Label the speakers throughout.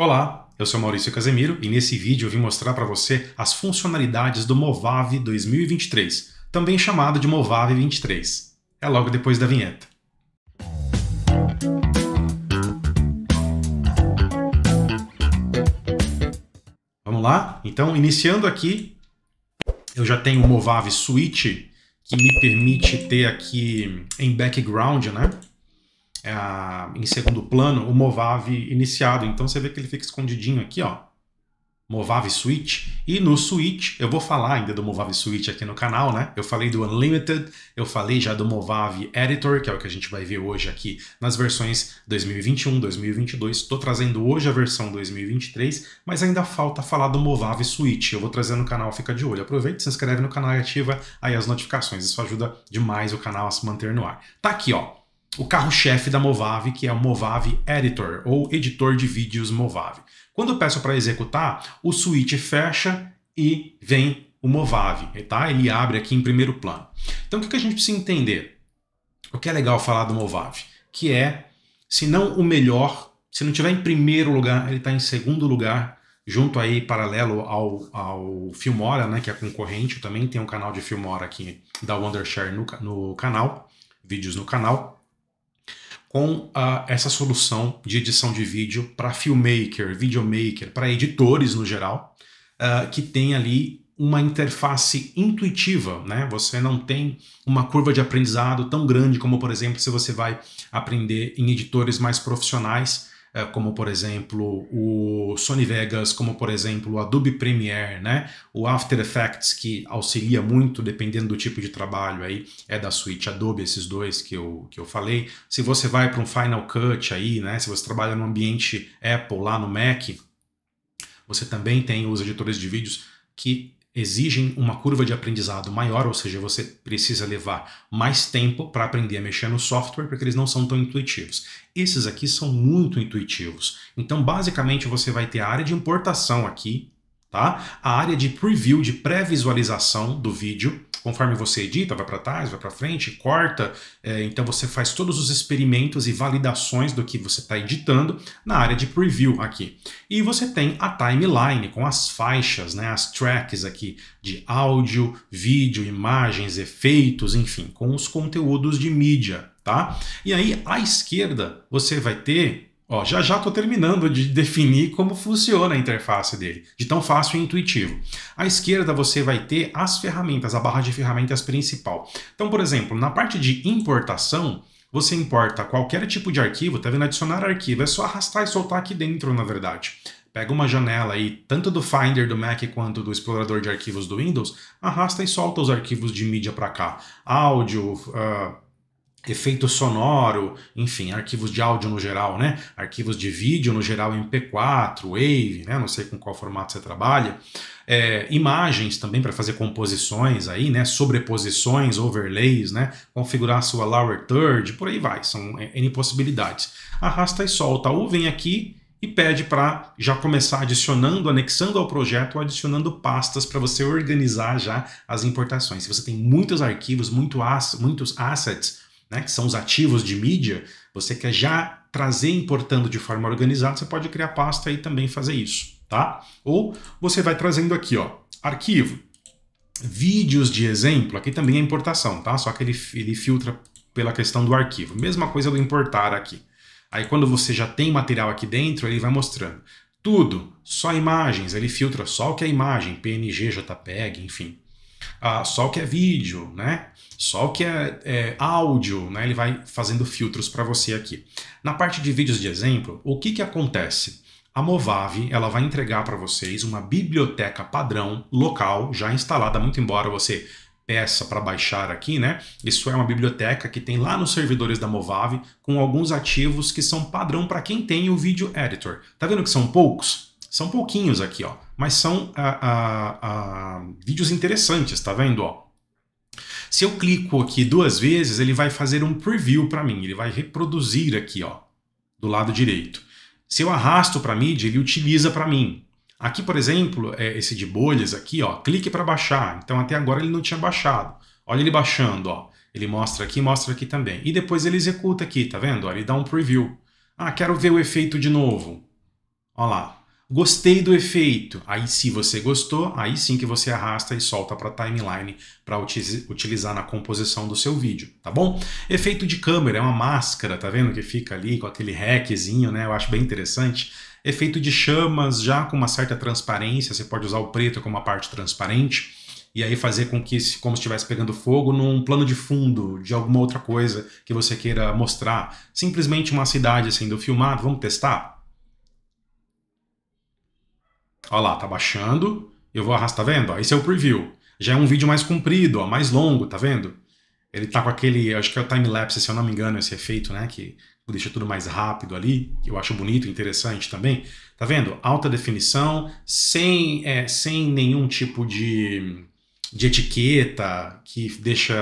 Speaker 1: Olá, eu sou Maurício Casemiro e nesse vídeo eu vim mostrar para você as funcionalidades do Movave 2023, também chamado de Movave 23. É logo depois da vinheta. Vamos lá? Então, iniciando aqui, eu já tenho o Movave Switch, que me permite ter aqui em background, né? É, em segundo plano o Movav iniciado. Então você vê que ele fica escondidinho aqui, ó. Movav Switch. E no Switch, eu vou falar ainda do Movav Switch aqui no canal, né? Eu falei do Unlimited, eu falei já do Movav Editor, que é o que a gente vai ver hoje aqui nas versões 2021, 2022. Estou trazendo hoje a versão 2023, mas ainda falta falar do Movav Switch. Eu vou trazer no canal, fica de olho. Aproveita, se inscreve no canal e ativa aí as notificações. Isso ajuda demais o canal a se manter no ar. Tá aqui, ó o carro-chefe da Movave que é o Movave Editor, ou editor de vídeos Movave. Quando eu peço para executar, o switch fecha e vem o Movave, tá? Ele abre aqui em primeiro plano. Então, o que a gente precisa entender? O que é legal falar do Movave? Que é, se não o melhor, se não tiver em primeiro lugar, ele está em segundo lugar, junto aí, paralelo ao, ao Filmora, né? Que é concorrente, também tem um canal de Filmora aqui da Wondershare no, no canal, vídeos no canal com essa solução de edição de vídeo para filmmaker, videomaker, para editores no geral, ah, que tem ali uma interface intuitiva, né? Você não tem uma curva de aprendizado tão grande como, por exemplo, se você vai aprender em editores mais profissionais é, como por exemplo o Sony Vegas, como por exemplo o Adobe Premiere, né? O After Effects que auxilia muito dependendo do tipo de trabalho aí é da suíte Adobe esses dois que eu, que eu falei. Se você vai para um Final Cut aí, né? Se você trabalha no ambiente Apple lá no Mac, você também tem os editores de vídeos que exigem uma curva de aprendizado maior, ou seja, você precisa levar mais tempo para aprender a mexer no software, porque eles não são tão intuitivos. Esses aqui são muito intuitivos. Então, basicamente, você vai ter a área de importação aqui, tá? A área de preview, de pré-visualização do vídeo, conforme você edita, vai para trás, vai para frente, corta, é, então você faz todos os experimentos e validações do que você está editando na área de preview aqui. E você tem a timeline com as faixas, né, as tracks aqui de áudio, vídeo, imagens, efeitos, enfim, com os conteúdos de mídia, tá? E aí à esquerda você vai ter Ó, já já estou terminando de definir como funciona a interface dele, de tão fácil e intuitivo. À esquerda você vai ter as ferramentas, a barra de ferramentas principal. Então, por exemplo, na parte de importação, você importa qualquer tipo de arquivo, está vendo adicionar arquivo, é só arrastar e soltar aqui dentro, na verdade. Pega uma janela aí, tanto do Finder do Mac quanto do explorador de arquivos do Windows, arrasta e solta os arquivos de mídia para cá. Áudio, uh efeito sonoro, enfim, arquivos de áudio no geral, né? Arquivos de vídeo no geral MP4, Wave, né? Não sei com qual formato você trabalha. É, imagens também para fazer composições aí, né? Sobreposições, overlays, né? Configurar a sua lower third, por aí vai. São é, N possibilidades. Arrasta e solta. Ou vem aqui e pede para já começar adicionando, anexando ao projeto, adicionando pastas para você organizar já as importações. Se você tem muitos arquivos, muito as, muitos assets, né, que são os ativos de mídia, você quer já trazer importando de forma organizada, você pode criar pasta e também fazer isso, tá? Ou você vai trazendo aqui, ó, arquivo, vídeos de exemplo, aqui também é importação, tá? Só que ele, ele filtra pela questão do arquivo. Mesma coisa do importar aqui. Aí quando você já tem material aqui dentro, ele vai mostrando. Tudo, só imagens, ele filtra só o que é imagem, PNG, JPEG, enfim ah, só o que é vídeo, né? Só o que é, é áudio, né? Ele vai fazendo filtros para você aqui. Na parte de vídeos de exemplo, o que, que acontece? A Movavi ela vai entregar para vocês uma biblioteca padrão local já instalada, muito embora você peça para baixar aqui, né? Isso é uma biblioteca que tem lá nos servidores da Movavi com alguns ativos que são padrão para quem tem o vídeo editor. Tá vendo que são poucos? São pouquinhos aqui, ó, mas são a, a, a, vídeos interessantes, tá vendo? Ó? Se eu clico aqui duas vezes, ele vai fazer um preview para mim, ele vai reproduzir aqui, ó, do lado direito. Se eu arrasto para mídia, ele utiliza para mim. Aqui, por exemplo, é esse de bolhas aqui, ó, clique para baixar. Então até agora ele não tinha baixado. Olha ele baixando, ó. Ele mostra aqui, mostra aqui também. E depois ele executa aqui, tá vendo? Ó, ele dá um preview. Ah, quero ver o efeito de novo. Olha lá. Gostei do efeito. Aí, se você gostou, aí sim que você arrasta e solta para timeline para utilizar na composição do seu vídeo, tá bom? Efeito de câmera é uma máscara, tá vendo que fica ali com aquele requezinho, né? Eu acho bem interessante. Efeito de chamas já com uma certa transparência, você pode usar o preto como uma parte transparente e aí fazer com que, como se estivesse pegando fogo, num plano de fundo de alguma outra coisa que você queira mostrar. Simplesmente uma cidade sendo assim, filmada, vamos testar? Olha lá, tá baixando. Eu vou arrastar, tá vendo? esse é o preview. Já é um vídeo mais comprido, ó, mais longo, tá vendo? Ele tá com aquele, acho que é o time-lapse, se eu não me engano, esse efeito, né? Que deixa tudo mais rápido ali, eu acho bonito interessante também. Tá vendo? Alta definição, sem, é, sem nenhum tipo de, de etiqueta que deixa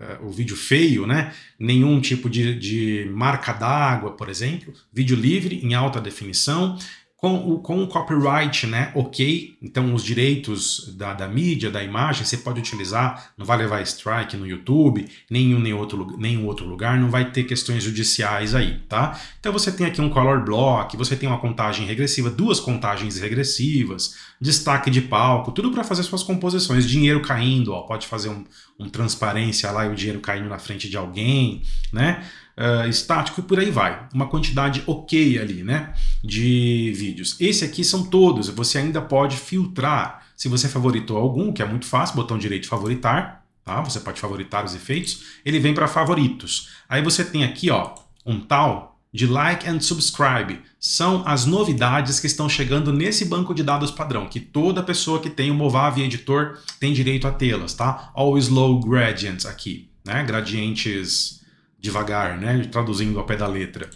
Speaker 1: é, o vídeo feio, né? Nenhum tipo de, de marca d'água, por exemplo. Vídeo livre em alta definição. Com, com o, copyright, né? Ok, então os direitos da, da, mídia, da imagem, você pode utilizar, não vai levar strike no YouTube, nenhum, nem outro, nenhum outro lugar, não vai ter questões judiciais aí, tá? Então você tem aqui um color block, você tem uma contagem regressiva, duas contagens regressivas, destaque de palco, tudo para fazer suas composições, dinheiro caindo, ó, pode fazer um, um transparência lá e o dinheiro caindo na frente de alguém, né? uh, estático e por aí vai. Uma quantidade ok ali, né? De vídeos. Esse aqui são todos, você ainda pode filtrar. Se você favoritou algum, que é muito fácil, botão direito favoritar, tá? Você pode favoritar os efeitos. Ele vem para favoritos. Aí você tem aqui, ó, um tal de like and subscribe são as novidades que estão chegando nesse banco de dados padrão, que toda pessoa que tem o Movavi Editor tem direito a tê-las, tá? Always low gradients aqui, né? Gradientes devagar, né? Traduzindo ao pé da letra.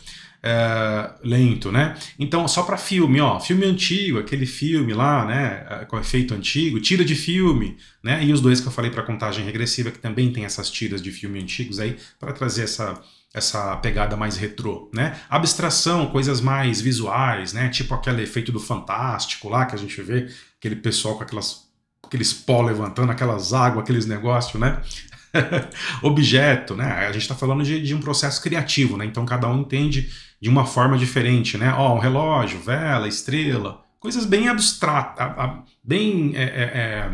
Speaker 1: É, lento, né? Então, só para filme, ó, filme antigo, aquele filme lá, né, é, com efeito antigo, tira de filme, né? E os dois que eu falei para contagem regressiva que também tem essas tiras de filme antigos aí para trazer essa essa pegada mais retrô, né? Abstração, coisas mais visuais, né? Tipo aquele efeito do fantástico lá que a gente vê aquele pessoal com aquelas aqueles pó levantando, aquelas águas, aqueles negócios, né? objeto, né? A gente está falando de, de, um processo criativo, né? Então cada um entende de uma forma diferente, né? Ó, oh, um relógio, vela, estrela, coisas bem abstratas, bem é, é,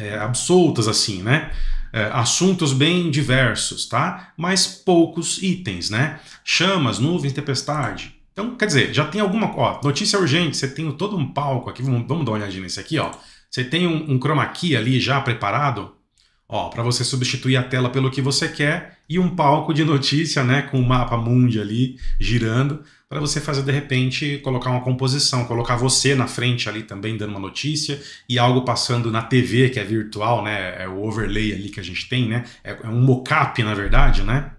Speaker 1: é, é absolutas assim, né? É, assuntos bem diversos, tá? Mas poucos itens, né? Chamas, nuvens, tempestade. Então, quer dizer, já tem alguma. Ó, notícia urgente, você tem todo um palco aqui, vamos, vamos dar uma olhadinha nesse aqui, ó. Você tem um, um chroma key ali já preparado ó, para você substituir a tela pelo que você quer e um palco de notícia, né, com o mapa mundi ali girando, para você fazer de repente colocar uma composição, colocar você na frente ali também dando uma notícia e algo passando na TV que é virtual, né, é o overlay ali que a gente tem, né, é, é um mockup na verdade, né.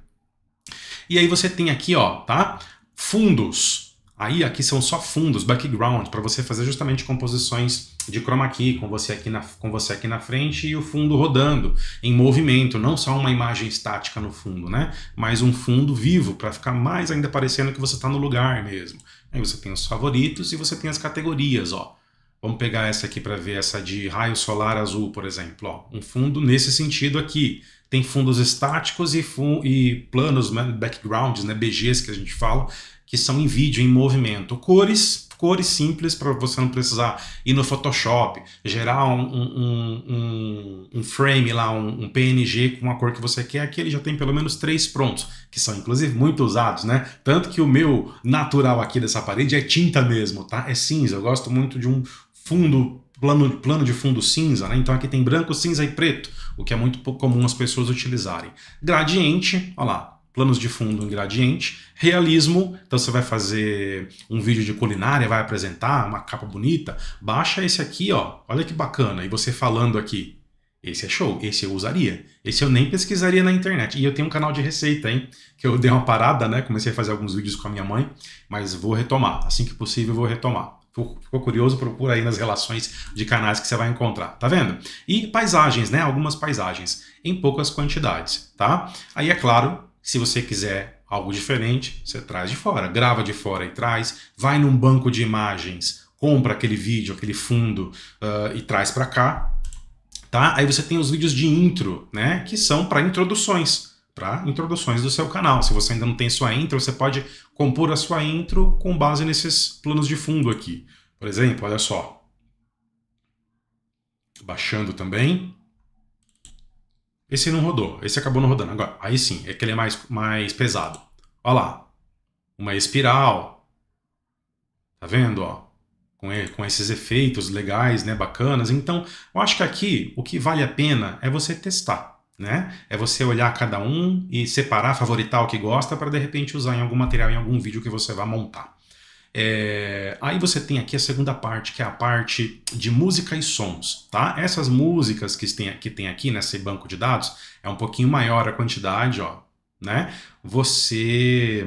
Speaker 1: E aí você tem aqui, ó, tá? Fundos Aí aqui são só fundos, background, para você fazer justamente composições de chroma key, com você, aqui na, com você aqui na frente e o fundo rodando, em movimento, não só uma imagem estática no fundo, né? Mas um fundo vivo, para ficar mais ainda parecendo que você está no lugar mesmo. Aí você tem os favoritos e você tem as categorias, ó. Vamos pegar essa aqui para ver, essa de raio solar azul, por exemplo. Ó. Um fundo nesse sentido aqui tem fundos estáticos e, fun e planos, né, backgrounds, né, BGs que a gente fala, que são em vídeo, em movimento. Cores, cores simples para você não precisar ir no Photoshop, gerar um, um, um, um frame lá, um, PNG com a cor que você quer. Aqui ele já tem pelo menos três prontos, que são inclusive muito usados, né? Tanto que o meu natural aqui dessa parede é tinta mesmo, tá? É cinza. Eu gosto muito de um fundo plano, plano de fundo cinza, né? Então aqui tem branco, cinza e preto o que é muito comum as pessoas utilizarem. Gradiente, olha lá, planos de fundo em gradiente, realismo, então você vai fazer um vídeo de culinária, vai apresentar uma capa bonita, baixa esse aqui, ó, olha que bacana, e você falando aqui, esse é show, esse eu usaria, esse eu nem pesquisaria na internet. E eu tenho um canal de receita, hein, que eu dei uma parada, né, comecei a fazer alguns vídeos com a minha mãe, mas vou retomar, assim que possível vou retomar ficou curioso, procura aí nas relações de canais que você vai encontrar, tá vendo? E paisagens, né? Algumas paisagens em poucas quantidades, tá? Aí é claro, se você quiser algo diferente, você traz de fora, grava de fora e traz, vai num banco de imagens, compra aquele vídeo, aquele fundo uh, e traz para cá, tá? Aí você tem os vídeos de intro, né? Que são para introduções para introduções do seu canal. Se você ainda não tem sua intro, você pode compor a sua intro com base nesses planos de fundo aqui. Por exemplo, olha só. Baixando também. Esse não rodou, esse acabou não rodando. Agora, aí sim, é que ele é mais, mais pesado. Olha lá, uma espiral. Tá vendo, ó? Com, com esses efeitos legais, né, bacanas. Então, eu acho que aqui o que vale a pena é você testar né? É você olhar cada um e separar, favoritar o que gosta para de repente usar em algum material, em algum vídeo que você vá montar. É... Aí você tem aqui a segunda parte, que é a parte de música e sons, tá? Essas músicas que tem, que tem aqui nesse banco de dados é um pouquinho maior a quantidade, ó, né? Você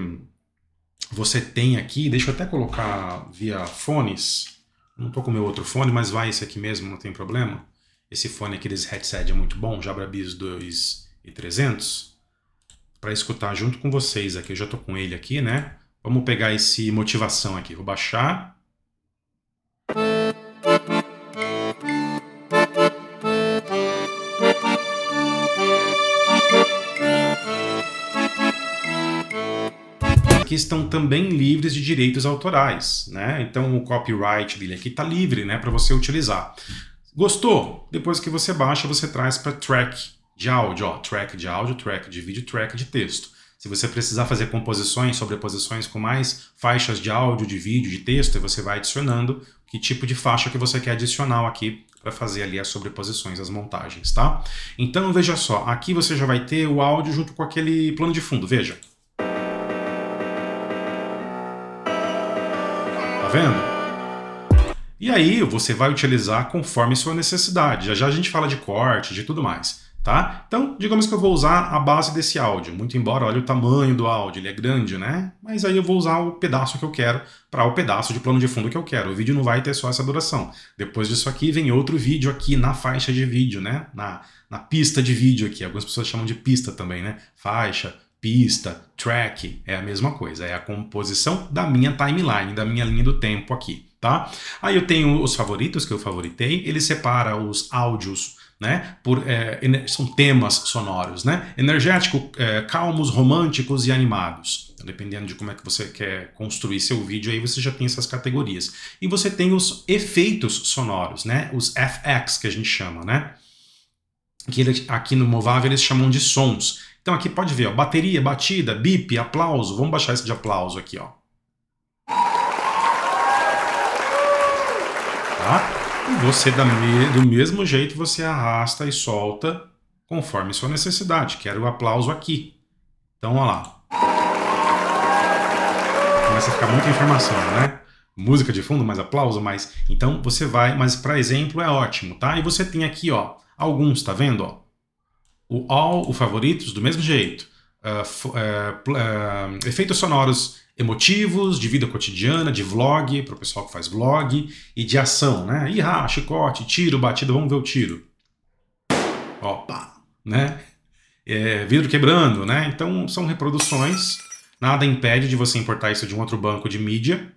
Speaker 1: você tem aqui, deixa eu até colocar via fones, não tô com o meu outro fone, mas vai esse aqui mesmo, não tem problema. Esse fone aqui desse headset é muito bom, Jabra e 2300. Para escutar junto com vocês aqui, eu já estou com ele aqui, né? Vamos pegar esse motivação aqui, vou baixar. Aqui estão também livres de direitos autorais, né? Então o copyright dele aqui está livre, né, para você utilizar. Gostou? Depois que você baixa, você traz para track de áudio, ó, track de áudio, track de vídeo, track de texto. Se você precisar fazer composições, sobreposições com mais faixas de áudio, de vídeo, de texto, você vai adicionando que tipo de faixa que você quer adicional aqui para fazer ali as sobreposições, as montagens, tá? Então veja só, aqui você já vai ter o áudio junto com aquele plano de fundo, veja. Tá vendo? E aí você vai utilizar conforme sua necessidade. Já já a gente fala de corte, de tudo mais, tá? Então, digamos que eu vou usar a base desse áudio, muito embora olha o tamanho do áudio, ele é grande, né? Mas aí eu vou usar o pedaço que eu quero para o pedaço de plano de fundo que eu quero. O vídeo não vai ter só essa duração. Depois disso aqui vem outro vídeo aqui na faixa de vídeo, né? Na, na pista de vídeo aqui. Algumas pessoas chamam de pista também, né? Faixa, pista, track, é a mesma coisa, é a composição da minha timeline, da minha linha do tempo aqui tá? Aí eu tenho os favoritos que eu favoritei, ele separa os áudios né, por, é, são temas sonoros, né, energético, é, calmos, românticos e animados. Então, dependendo de como é que você quer construir seu vídeo, aí você já tem essas categorias. E você tem os efeitos sonoros, né, os FX que a gente chama, né, que ele, aqui no Movável eles chamam de sons. Então aqui pode ver, ó, bateria, batida, bip, aplauso, vamos baixar esse de aplauso aqui, ó. tá? E você, do mesmo jeito, você arrasta e solta conforme sua necessidade. Quero o aplauso aqui. Então, olha lá. Começa a ficar muita informação, né? Música de fundo, mais aplauso, mais... Então, você vai... Mas, para exemplo, é ótimo, tá? E você tem aqui, ó, alguns, tá vendo? Ó? O all, o favoritos, do mesmo jeito. Uh, uh, uh, efeitos sonoros emotivos, de vida cotidiana, de vlog, para o pessoal que faz vlog, e de ação, né? Irá, ah, chicote, tiro, batida, vamos ver o tiro. Opa, né? É, vidro quebrando, né? Então são reproduções, nada impede de você importar isso de um outro banco de mídia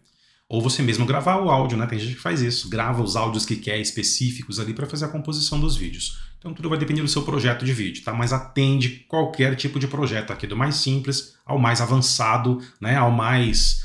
Speaker 1: ou você mesmo gravar o áudio, né? Tem gente que faz isso, grava os áudios que quer específicos ali para fazer a composição dos vídeos. Então tudo vai depender do seu projeto de vídeo, tá? Mas atende qualquer tipo de projeto, aqui do mais simples ao mais avançado, né? Ao mais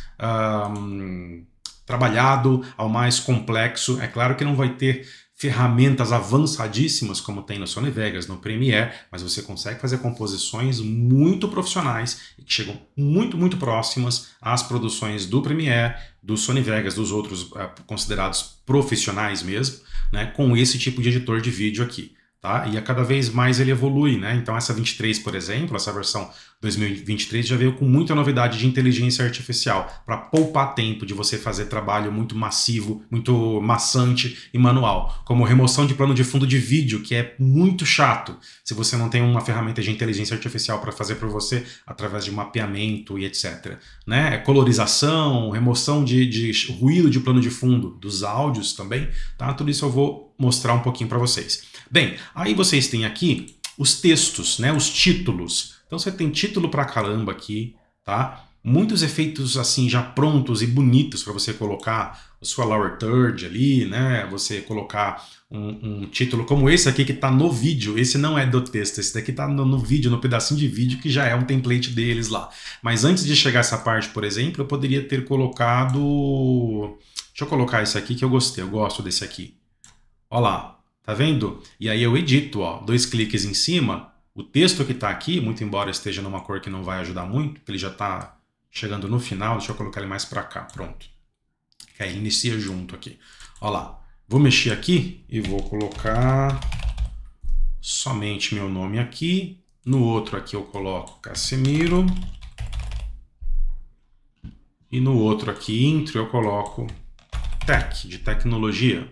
Speaker 1: um, trabalhado, ao mais complexo. É claro que não vai ter ferramentas avançadíssimas como tem no Sony Vegas, no Premiere, mas você consegue fazer composições muito profissionais e que chegam muito, muito próximas às produções do Premiere, do Sony Vegas, dos outros eh, considerados profissionais mesmo, né, com esse tipo de editor de vídeo aqui tá? E a é cada vez mais ele evolui, né? Então essa 23, por exemplo, essa versão 2023 já veio com muita novidade de inteligência artificial para poupar tempo de você fazer trabalho muito massivo, muito maçante e manual, como remoção de plano de fundo de vídeo, que é muito chato se você não tem uma ferramenta de inteligência artificial para fazer para você através de mapeamento e etc. Né? É colorização, remoção de, de ruído de plano de fundo, dos áudios também, tá? Tudo isso eu vou mostrar um pouquinho para vocês. Bem, aí vocês têm aqui os textos, né, os títulos. Então você tem título pra caramba aqui, tá? Muitos efeitos assim já prontos e bonitos para você colocar o sua Lower Third ali, né? Você colocar um, um título como esse aqui que está no vídeo. Esse não é do texto, esse daqui está no, no, vídeo, no pedacinho de vídeo que já é um template deles lá. Mas antes de chegar essa parte, por exemplo, eu poderia ter colocado... Deixa eu colocar esse aqui que eu gostei, eu gosto desse aqui. Olha lá, Tá vendo? E aí eu edito, ó, dois cliques em cima, o texto que está aqui, muito embora esteja numa cor que não vai ajudar muito, ele já está chegando no final, deixa eu colocar ele mais para cá, pronto. Que aí inicia junto aqui. Ó lá, vou mexer aqui e vou colocar somente meu nome aqui, no outro aqui eu coloco Casemiro, e no outro aqui, intro, eu coloco tech, de tecnologia.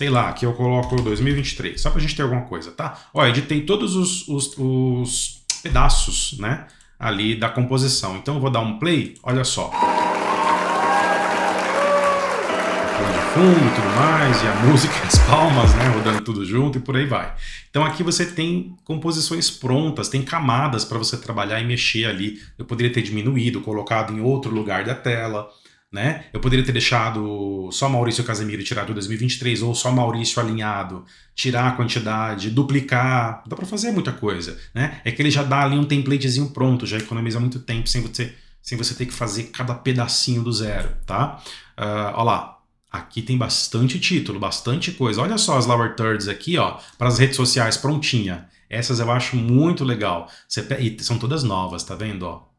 Speaker 1: Sei lá, aqui eu coloco 2023, só pra gente ter alguma coisa, tá? Ó, editei todos os, os, os pedaços, né? Ali da composição. Então eu vou dar um play, olha só. fundo e tudo mais, e a música, as palmas, né, rodando tudo junto e por aí vai. Então aqui você tem composições prontas, tem camadas para você trabalhar e mexer ali. Eu poderia ter diminuído, colocado em outro lugar da tela né? Eu poderia ter deixado só Maurício Casemiro tirar do 2023 ou só Maurício alinhado, tirar a quantidade, duplicar, dá para fazer muita coisa, né? É que ele já dá ali um templatezinho pronto, já economiza muito tempo sem você sem você ter que fazer cada pedacinho do zero, tá? Uh, ó lá, aqui tem bastante título, bastante coisa. Olha só as Lower Thirds aqui, ó, para as redes sociais prontinha. Essas eu acho muito legal. Você, e são todas novas, tá vendo, ó?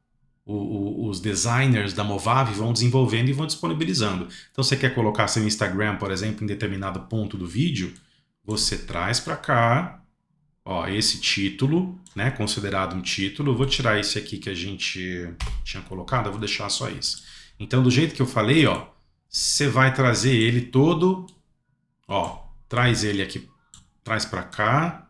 Speaker 1: o, o, os designers da Movavi vão desenvolvendo e vão disponibilizando. Então, você quer colocar seu Instagram, por exemplo, em determinado ponto do vídeo, você traz para cá, ó, esse título, né, considerado um título. Eu vou tirar esse aqui que a gente tinha colocado, eu vou deixar só isso. Então, do jeito que eu falei, ó, você vai trazer ele todo, ó, traz ele aqui, traz para cá.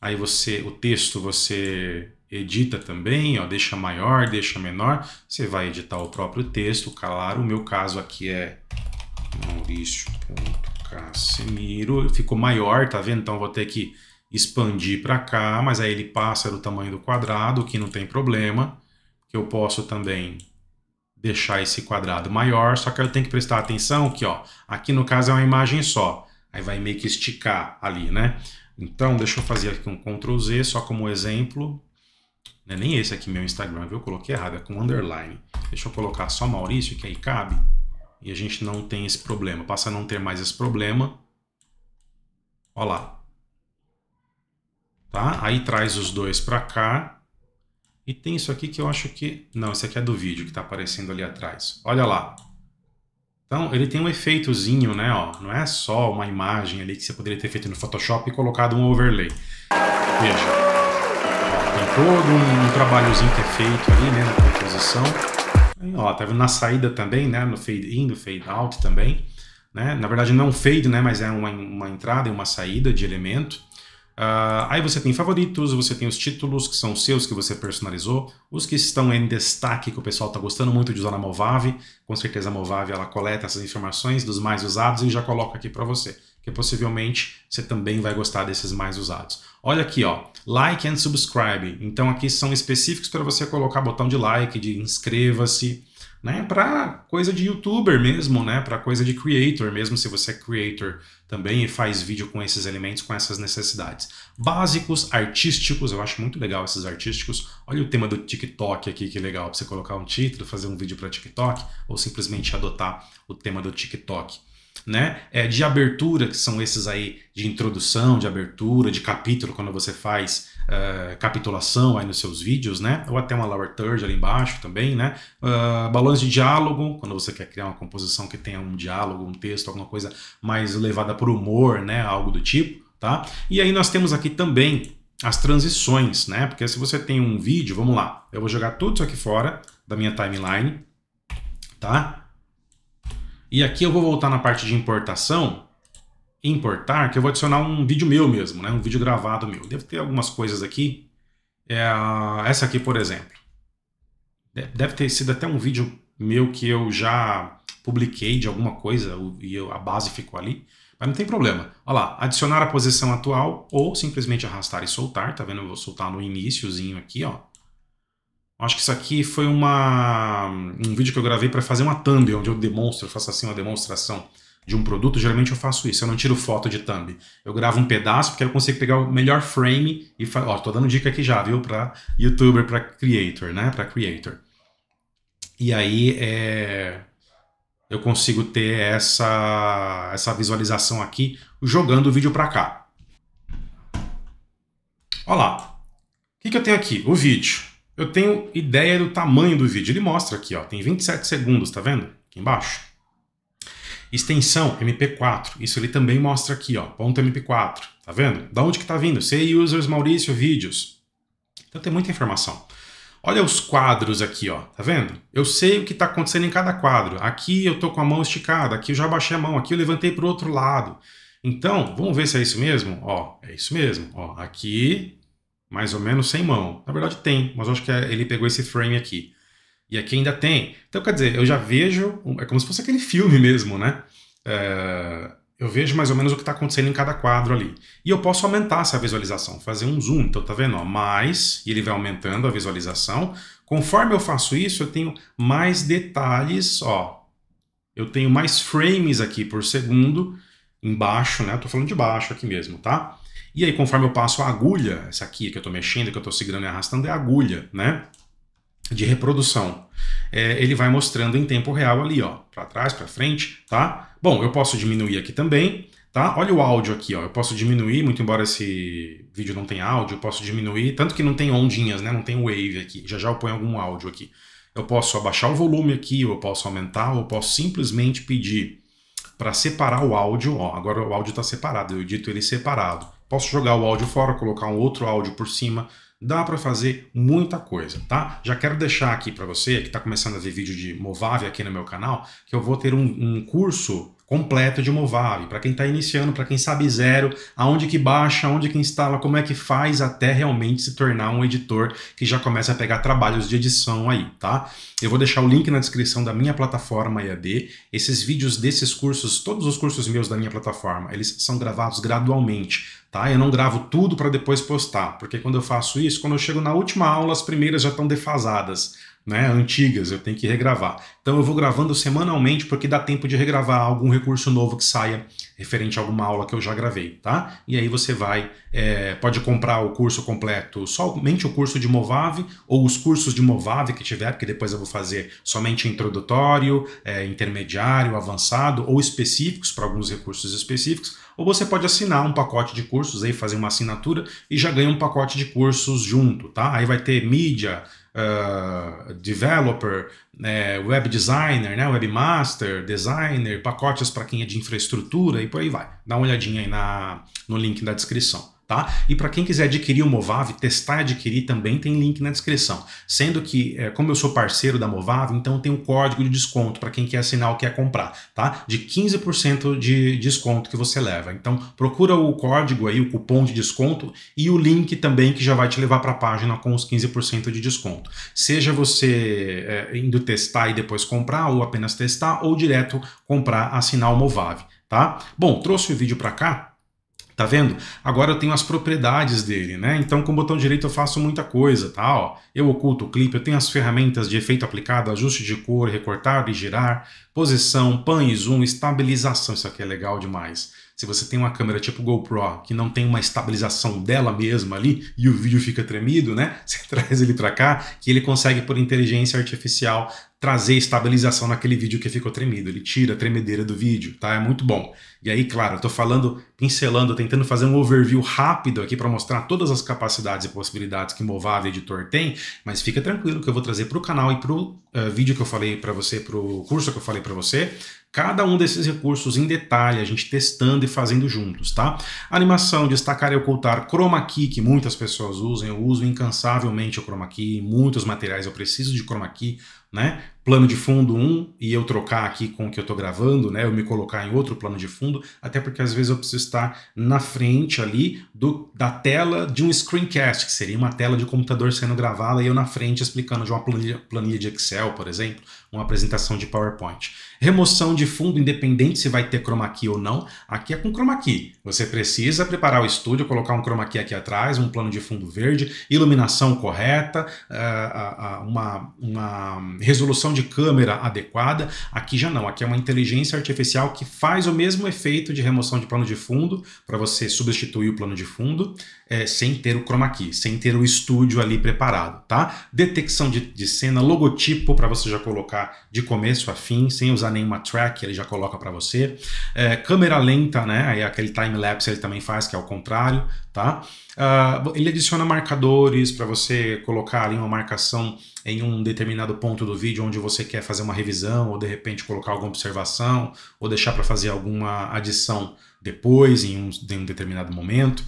Speaker 1: Aí você, o texto você edita também, ó, deixa maior, deixa menor. Você vai editar o próprio texto, claro. O meu caso aqui é Maurício.Cassimiro. Ficou maior, tá vendo? Então vou ter que expandir para cá, mas aí ele passa do tamanho do quadrado, que não tem problema. Que eu posso também deixar esse quadrado maior, só que eu tenho que prestar atenção que, ó, aqui no caso é uma imagem só. Aí vai meio que esticar ali, né? Então, deixa eu fazer aqui um Ctrl Z, só como exemplo. Não é nem esse aqui meu Instagram, viu? Eu coloquei errado, é com underline. Deixa eu colocar só Maurício, que aí cabe. E a gente não tem esse problema. Passa a não ter mais esse problema. Olha lá. Tá? Aí traz os dois para cá. E tem isso aqui que eu acho que... Não, esse aqui é do vídeo que está aparecendo ali atrás. Olha lá. Então, ele tem um efeitozinho, né? Ó, não é só uma imagem ali que você poderia ter feito no Photoshop e colocado um overlay. Veja todo um trabalhozinho que é feito ali, né, na composição. Ó, tá vendo na saída também, né, no fade in, no fade out também, né? Na verdade não fade, né, mas é uma, uma entrada e uma saída de elemento. Uh, aí você tem favoritos, você tem os títulos que são seus, que você personalizou, os que estão em destaque, que o pessoal está gostando muito de usar na Movave. Com certeza a Movave ela coleta essas informações dos mais usados e já coloca aqui para você que possivelmente você também vai gostar desses mais usados. Olha aqui, ó, like and subscribe. Então aqui são específicos para você colocar botão de like, de inscreva-se, né, para coisa de youtuber mesmo, né, para coisa de creator mesmo, se você é creator também e faz vídeo com esses elementos, com essas necessidades. Básicos, artísticos, eu acho muito legal esses artísticos. Olha o tema do TikTok aqui, que legal, para você colocar um título, fazer um vídeo para TikTok ou simplesmente adotar o tema do TikTok né, é, de abertura, que são esses aí de introdução, de abertura, de capítulo, quando você faz uh, capitulação aí nos seus vídeos, né, ou até uma lower third ali embaixo também, né, uh, balões de diálogo, quando você quer criar uma composição que tenha um diálogo, um texto, alguma coisa mais levada por humor, né, algo do tipo, tá? E aí nós temos aqui também as transições, né, porque se você tem um vídeo, vamos lá, eu vou jogar tudo isso aqui fora da minha timeline, tá? E aqui eu vou voltar na parte de importação, importar, que eu vou adicionar um vídeo meu mesmo, né? um vídeo gravado meu. Deve ter algumas coisas aqui. É, essa aqui, por exemplo. Deve ter sido até um vídeo meu que eu já publiquei de alguma coisa e eu, a base ficou ali. Mas não tem problema. Olha lá, adicionar a posição atual ou simplesmente arrastar e soltar. Tá vendo? Eu vou soltar no iníciozinho aqui, ó. Acho que isso aqui foi uma, um vídeo que eu gravei para fazer uma thumb, onde eu demonstro, eu faço assim uma demonstração de um produto. Geralmente eu faço isso, eu não tiro foto de thumb. Eu gravo um pedaço porque eu consigo pegar o melhor frame e ó, tô dando dica aqui já, viu, para youtuber, para creator, né, para creator. E aí é, eu consigo ter essa essa visualização aqui jogando o vídeo para cá. Olha lá. O que, que eu tenho aqui? O vídeo eu tenho ideia do tamanho do vídeo. Ele mostra aqui, ó, tem 27 segundos, tá vendo? Aqui embaixo. Extensão MP4, isso ele também mostra aqui, ó, ponto MP4, tá vendo? Da onde que tá vindo? Sei users Maurício vídeos. Então tem muita informação. Olha os quadros aqui, ó, tá vendo? Eu sei o que está acontecendo em cada quadro. Aqui eu tô com a mão esticada, aqui eu já baixei a mão, aqui eu levantei para o outro lado. Então, vamos ver se é isso mesmo? Ó, é isso mesmo. Ó, aqui mais ou menos sem mão. Na verdade tem, mas eu acho que é, ele pegou esse frame aqui. E aqui ainda tem. Então, quer dizer, eu já vejo, é como se fosse aquele filme mesmo, né? É, eu vejo mais ou menos o que está acontecendo em cada quadro ali. E eu posso aumentar essa visualização, fazer um zoom. Então, tá vendo? Ó, mais, e ele vai aumentando a visualização. Conforme eu faço isso, eu tenho mais detalhes, ó. Eu tenho mais frames aqui por segundo, embaixo, né? Eu falando de baixo aqui mesmo, tá? E aí, conforme eu passo a agulha, essa aqui que eu estou mexendo, que eu estou segurando e arrastando, é a agulha, né? De reprodução. É, ele vai mostrando em tempo real ali, ó, para trás, para frente, tá? Bom, eu posso diminuir aqui também, tá? Olha o áudio aqui, ó. Eu posso diminuir, muito embora esse vídeo não tenha áudio, eu posso diminuir, tanto que não tem ondinhas, né? Não tem wave aqui. Já já eu ponho algum áudio aqui. Eu posso abaixar o volume aqui, ou eu posso aumentar, ou eu posso simplesmente pedir para separar o áudio, ó. Agora o áudio está separado, eu edito ele separado. Posso jogar o áudio fora, colocar um outro áudio por cima. Dá para fazer muita coisa, tá? Já quero deixar aqui para você que está começando a ver vídeo de Movave aqui no meu canal, que eu vou ter um, um curso completo de uma para quem está iniciando, para quem sabe zero, aonde que baixa, aonde que instala, como é que faz até realmente se tornar um editor que já começa a pegar trabalhos de edição aí, tá? Eu vou deixar o link na descrição da minha plataforma EAD. Esses vídeos desses cursos, todos os cursos meus da minha plataforma, eles são gravados gradualmente, tá? Eu não gravo tudo para depois postar, porque quando eu faço isso, quando eu chego na última aula, as primeiras já estão defasadas né, antigas, eu tenho que regravar. Então eu vou gravando semanalmente porque dá tempo de regravar algum recurso novo que saia referente a alguma aula que eu já gravei, tá? E aí você vai, é, pode comprar o curso completo, somente o curso de Movave ou os cursos de Movave que tiver, porque depois eu vou fazer somente introdutório, é, intermediário, avançado ou específicos para alguns recursos específicos. Ou você pode assinar um pacote de cursos aí, fazer uma assinatura e já ganha um pacote de cursos junto, tá? Aí vai ter mídia, uh, developer, é, web designer, né, webmaster, designer, pacotes para quem é de infraestrutura e por aí vai. Dá uma olhadinha aí na, no link da descrição. Tá? E para quem quiser adquirir o Movave, testar e adquirir também tem link na descrição. Sendo que, é, como eu sou parceiro da Movave, então tem um código de desconto para quem quer assinar ou quer comprar, tá? De 15% de desconto que você leva. Então procura o código aí, o cupom de desconto e o link também que já vai te levar para a página com os 15% de desconto. Seja você é, indo testar e depois comprar, ou apenas testar, ou direto comprar, assinar o Movave, tá? Bom, trouxe o vídeo para cá Tá vendo? Agora eu tenho as propriedades dele, né? Então com o botão direito eu faço muita coisa, tá? Ó, eu oculto o clipe, eu tenho as ferramentas de efeito aplicado, ajuste de cor, recortar e girar, posição, pan e zoom, estabilização, isso aqui é legal demais. Se você tem uma câmera tipo GoPro que não tem uma estabilização dela mesma ali e o vídeo fica tremido, né? Você traz ele para cá que ele consegue por inteligência artificial trazer estabilização naquele vídeo que ficou tremido. Ele tira a tremedeira do vídeo, tá? É muito bom. E aí, claro, eu tô falando, pincelando, tentando fazer um overview rápido aqui para mostrar todas as capacidades e possibilidades que o Movave Editor tem, mas fica tranquilo que eu vou trazer para o canal e para o uh, eh, vídeo que eu falei para você, para o curso que eu falei para você, cada um desses recursos em detalhe, a gente testando e fazendo juntos, tá? Animação, destacar e ocultar, chroma key, que muitas pessoas usam, eu uso incansavelmente o chroma key, em muitos materiais eu preciso de chroma key, né? Plano de fundo 1 e eu trocar aqui com o que eu estou gravando, né? Eu me colocar em outro plano de fundo, até porque às vezes eu preciso estar na frente ali do, da tela de um screencast, que seria uma tela de computador sendo gravada e eu na frente explicando de uma planilha, planilha de Excel, por exemplo, uma apresentação de PowerPoint. Remoção de fundo, independente se vai ter chroma key ou não, aqui é com chroma key. Você precisa preparar o estúdio, colocar um chroma key aqui atrás, um plano de fundo verde, iluminação correta, eh, uma, uma resolução de câmera adequada. Aqui já não, aqui é uma inteligência artificial que faz o mesmo efeito de remoção de plano de fundo, para você substituir o plano de fundo, é, sem ter o chroma key, sem ter o estúdio ali preparado, tá? Detecção de, de cena, logotipo para você já colocar de começo a fim, sem usar nenhuma track, ele já coloca para você. É, câmera lenta, né? Aí aquele time lapse ele também faz, que é o contrário, tá? Uh, ele adiciona marcadores para você colocar ali uma marcação em um determinado ponto do vídeo onde você quer fazer uma revisão ou de repente colocar alguma observação ou deixar para fazer alguma adição depois em um, em um determinado momento.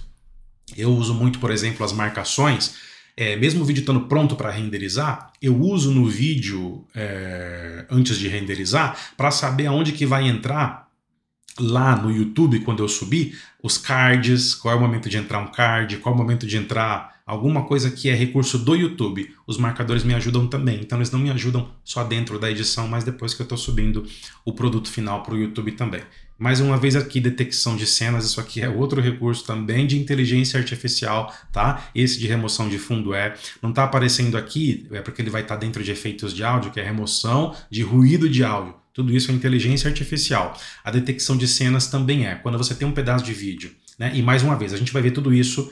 Speaker 1: Eu uso muito, por exemplo, as marcações. É, mesmo o vídeo estando pronto para renderizar, eu uso no vídeo é, antes de renderizar para saber aonde que vai entrar lá no YouTube quando eu subir os cards, qual é o momento de entrar um card, qual é o momento de entrar alguma coisa que é recurso do YouTube. Os marcadores me ajudam também, então eles não me ajudam só dentro da edição, mas depois que eu estou subindo o produto final para o YouTube também. Mais uma vez aqui, detecção de cenas, isso aqui é outro recurso também de inteligência artificial, tá? Esse de remoção de fundo é. Não tá aparecendo aqui, é porque ele vai estar tá dentro de efeitos de áudio, que é remoção de ruído de áudio. Tudo isso é inteligência artificial. A detecção de cenas também é. Quando você tem um pedaço de vídeo, né? E mais uma vez, a gente vai ver tudo isso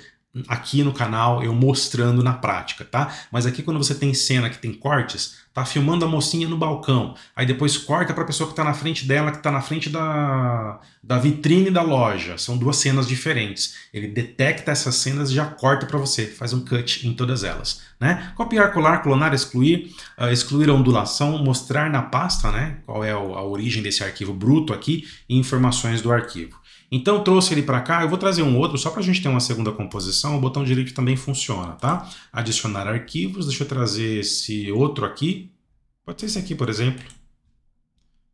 Speaker 1: aqui no canal eu mostrando na prática, tá? Mas aqui quando você tem cena que tem cortes, tá filmando a mocinha no balcão, aí depois corta para a pessoa que está na frente dela, que está na frente da, da vitrine da loja. São duas cenas diferentes. Ele detecta essas cenas e já corta para você, faz um cut em todas elas, né? Copiar, colar, clonar, excluir, uh, excluir a ondulação, mostrar na pasta, né? Qual é a origem desse arquivo bruto aqui e informações do arquivo. Então trouxe ele para cá, eu vou trazer um outro só para a gente ter uma segunda composição, o botão direito também funciona, tá? Adicionar arquivos, deixa eu trazer esse outro aqui, pode ser esse aqui, por exemplo,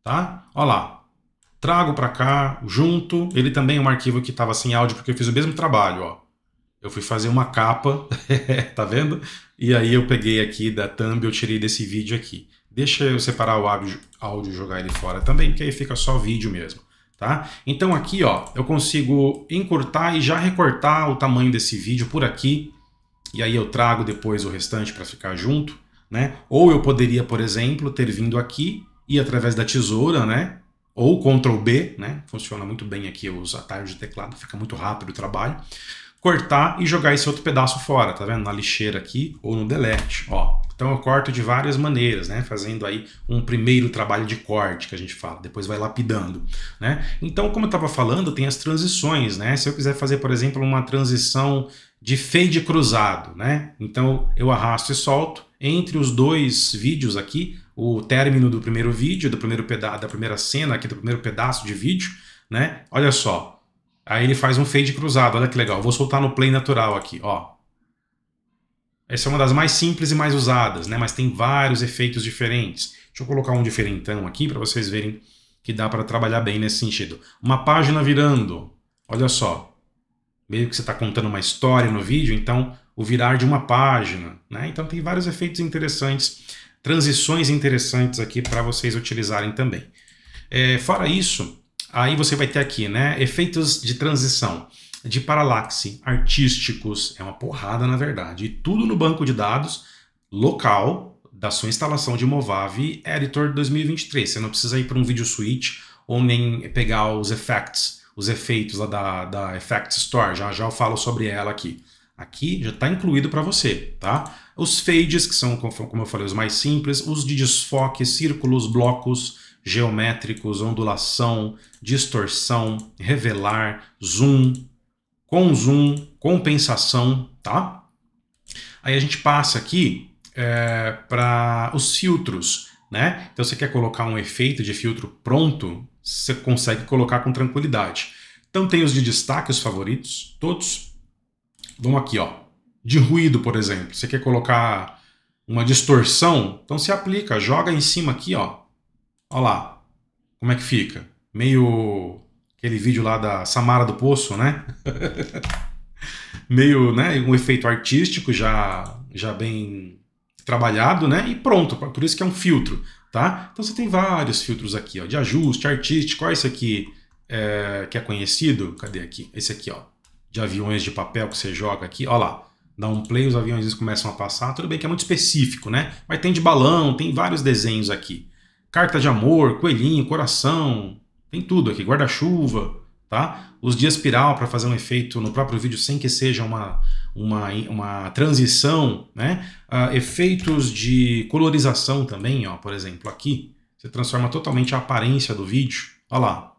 Speaker 1: tá? Olha lá, trago para cá, junto, ele também é um arquivo que estava sem áudio porque eu fiz o mesmo trabalho, ó. Eu fui fazer uma capa, tá vendo? E aí eu peguei aqui da thumb, eu tirei desse vídeo aqui. Deixa eu separar o áudio, áudio jogar ele fora também, porque aí fica só vídeo mesmo. Tá? Então aqui ó, eu consigo encurtar e já recortar o tamanho desse vídeo por aqui, e aí eu trago depois o restante para ficar junto. Né? Ou eu poderia, por exemplo, ter vindo aqui e através da tesoura, né? ou Ctrl B, né? funciona muito bem aqui os atalhos de teclado, fica muito rápido o trabalho, cortar e jogar esse outro pedaço fora, tá vendo? Na lixeira aqui ou no delete, ó. Então eu corto de várias maneiras, né? Fazendo aí um primeiro trabalho de corte que a gente fala, depois vai lapidando, né? Então, como eu estava falando, tem as transições, né? Se eu quiser fazer, por exemplo, uma transição de fade cruzado, né? Então eu arrasto e solto entre os dois vídeos aqui, o término do primeiro vídeo, do primeiro pedaço, da primeira cena aqui, do primeiro pedaço de vídeo, né? Olha só. Aí ele faz um fade cruzado, olha que legal. Eu vou soltar no play natural aqui, ó. Essa é uma das mais simples e mais usadas, né? mas tem vários efeitos diferentes. Deixa eu colocar um diferentão aqui para vocês verem que dá para trabalhar bem nesse sentido. Uma página virando, olha só. Meio que você está contando uma história no vídeo, então o virar de uma página. Né? Então tem vários efeitos interessantes, transições interessantes aqui para vocês utilizarem também. É, fora isso, aí você vai ter aqui né, efeitos de transição de paralaxe, artísticos, é uma porrada na verdade. E tudo no banco de dados local da sua instalação de Movavi Editor 2023. Você não precisa ir para um vídeo suite ou nem pegar os effects, os efeitos lá da, da Effects Store. Já já eu falo sobre ela aqui. Aqui já está incluído para você, tá? Os fades, que são, como eu falei, os mais simples, os de desfoque, círculos, blocos, geométricos, ondulação, distorção, revelar, zoom, com zoom, compensação, tá? Aí a gente passa aqui é, para os filtros, né? Então você quer colocar um efeito de filtro pronto, você consegue colocar com tranquilidade. Então tem os de destaque, os favoritos, todos. Vamos aqui, ó. De ruído, por exemplo. Você quer colocar uma distorção? Então se aplica, joga em cima aqui, ó. Olha lá. Como é que fica? Meio Aquele vídeo lá da Samara do Poço, né? Meio, né? Um efeito artístico já, já bem trabalhado, né? E pronto, por isso que é um filtro, tá? Então você tem vários filtros aqui, ó, de ajuste artístico, ó, esse aqui é, que é conhecido, cadê aqui? Esse aqui, ó, de aviões de papel que você joga aqui, ó lá, dá um play, os aviões eles começam a passar, tudo bem que é muito específico, né? Mas tem de balão, tem vários desenhos aqui. Carta de amor, coelhinho, coração, tem tudo aqui, guarda-chuva, tá? Os de espiral para fazer um efeito no próprio vídeo sem que seja uma, uma, uma transição, né? Uh, efeitos de colorização também, ó, por exemplo, aqui você transforma totalmente a aparência do vídeo. Olha lá,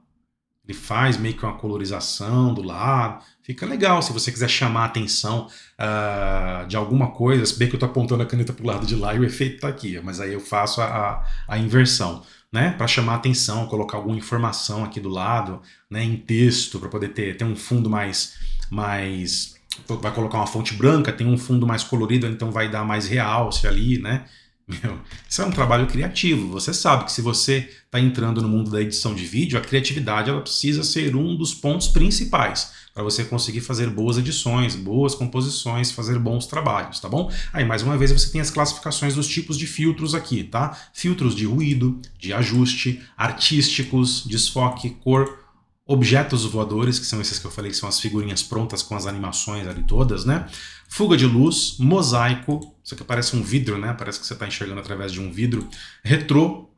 Speaker 1: ele faz meio que uma colorização do lado. Fica legal se você quiser chamar a atenção uh, de alguma coisa. Se bem que eu estou apontando a caneta para o lado de lá e o efeito está aqui, mas aí eu faço a, a, a inversão né, para chamar atenção, colocar alguma informação aqui do lado, né, em texto, para poder ter, ter um fundo mais, mais. Vai colocar uma fonte branca, tem um fundo mais colorido, então vai dar mais realce ali, né? Meu, isso é um trabalho criativo. Você sabe que se você está entrando no mundo da edição de vídeo, a criatividade ela precisa ser um dos pontos principais para você conseguir fazer boas edições, boas composições, fazer bons trabalhos, tá bom? Aí, mais uma vez, você tem as classificações dos tipos de filtros aqui, tá? Filtros de ruído, de ajuste, artísticos, desfoque, cor, objetos voadores, que são esses que eu falei que são as figurinhas prontas com as animações ali todas, né? Fuga de luz, mosaico, isso aqui parece um vidro, né? Parece que você está enxergando através de um vidro. Retrô,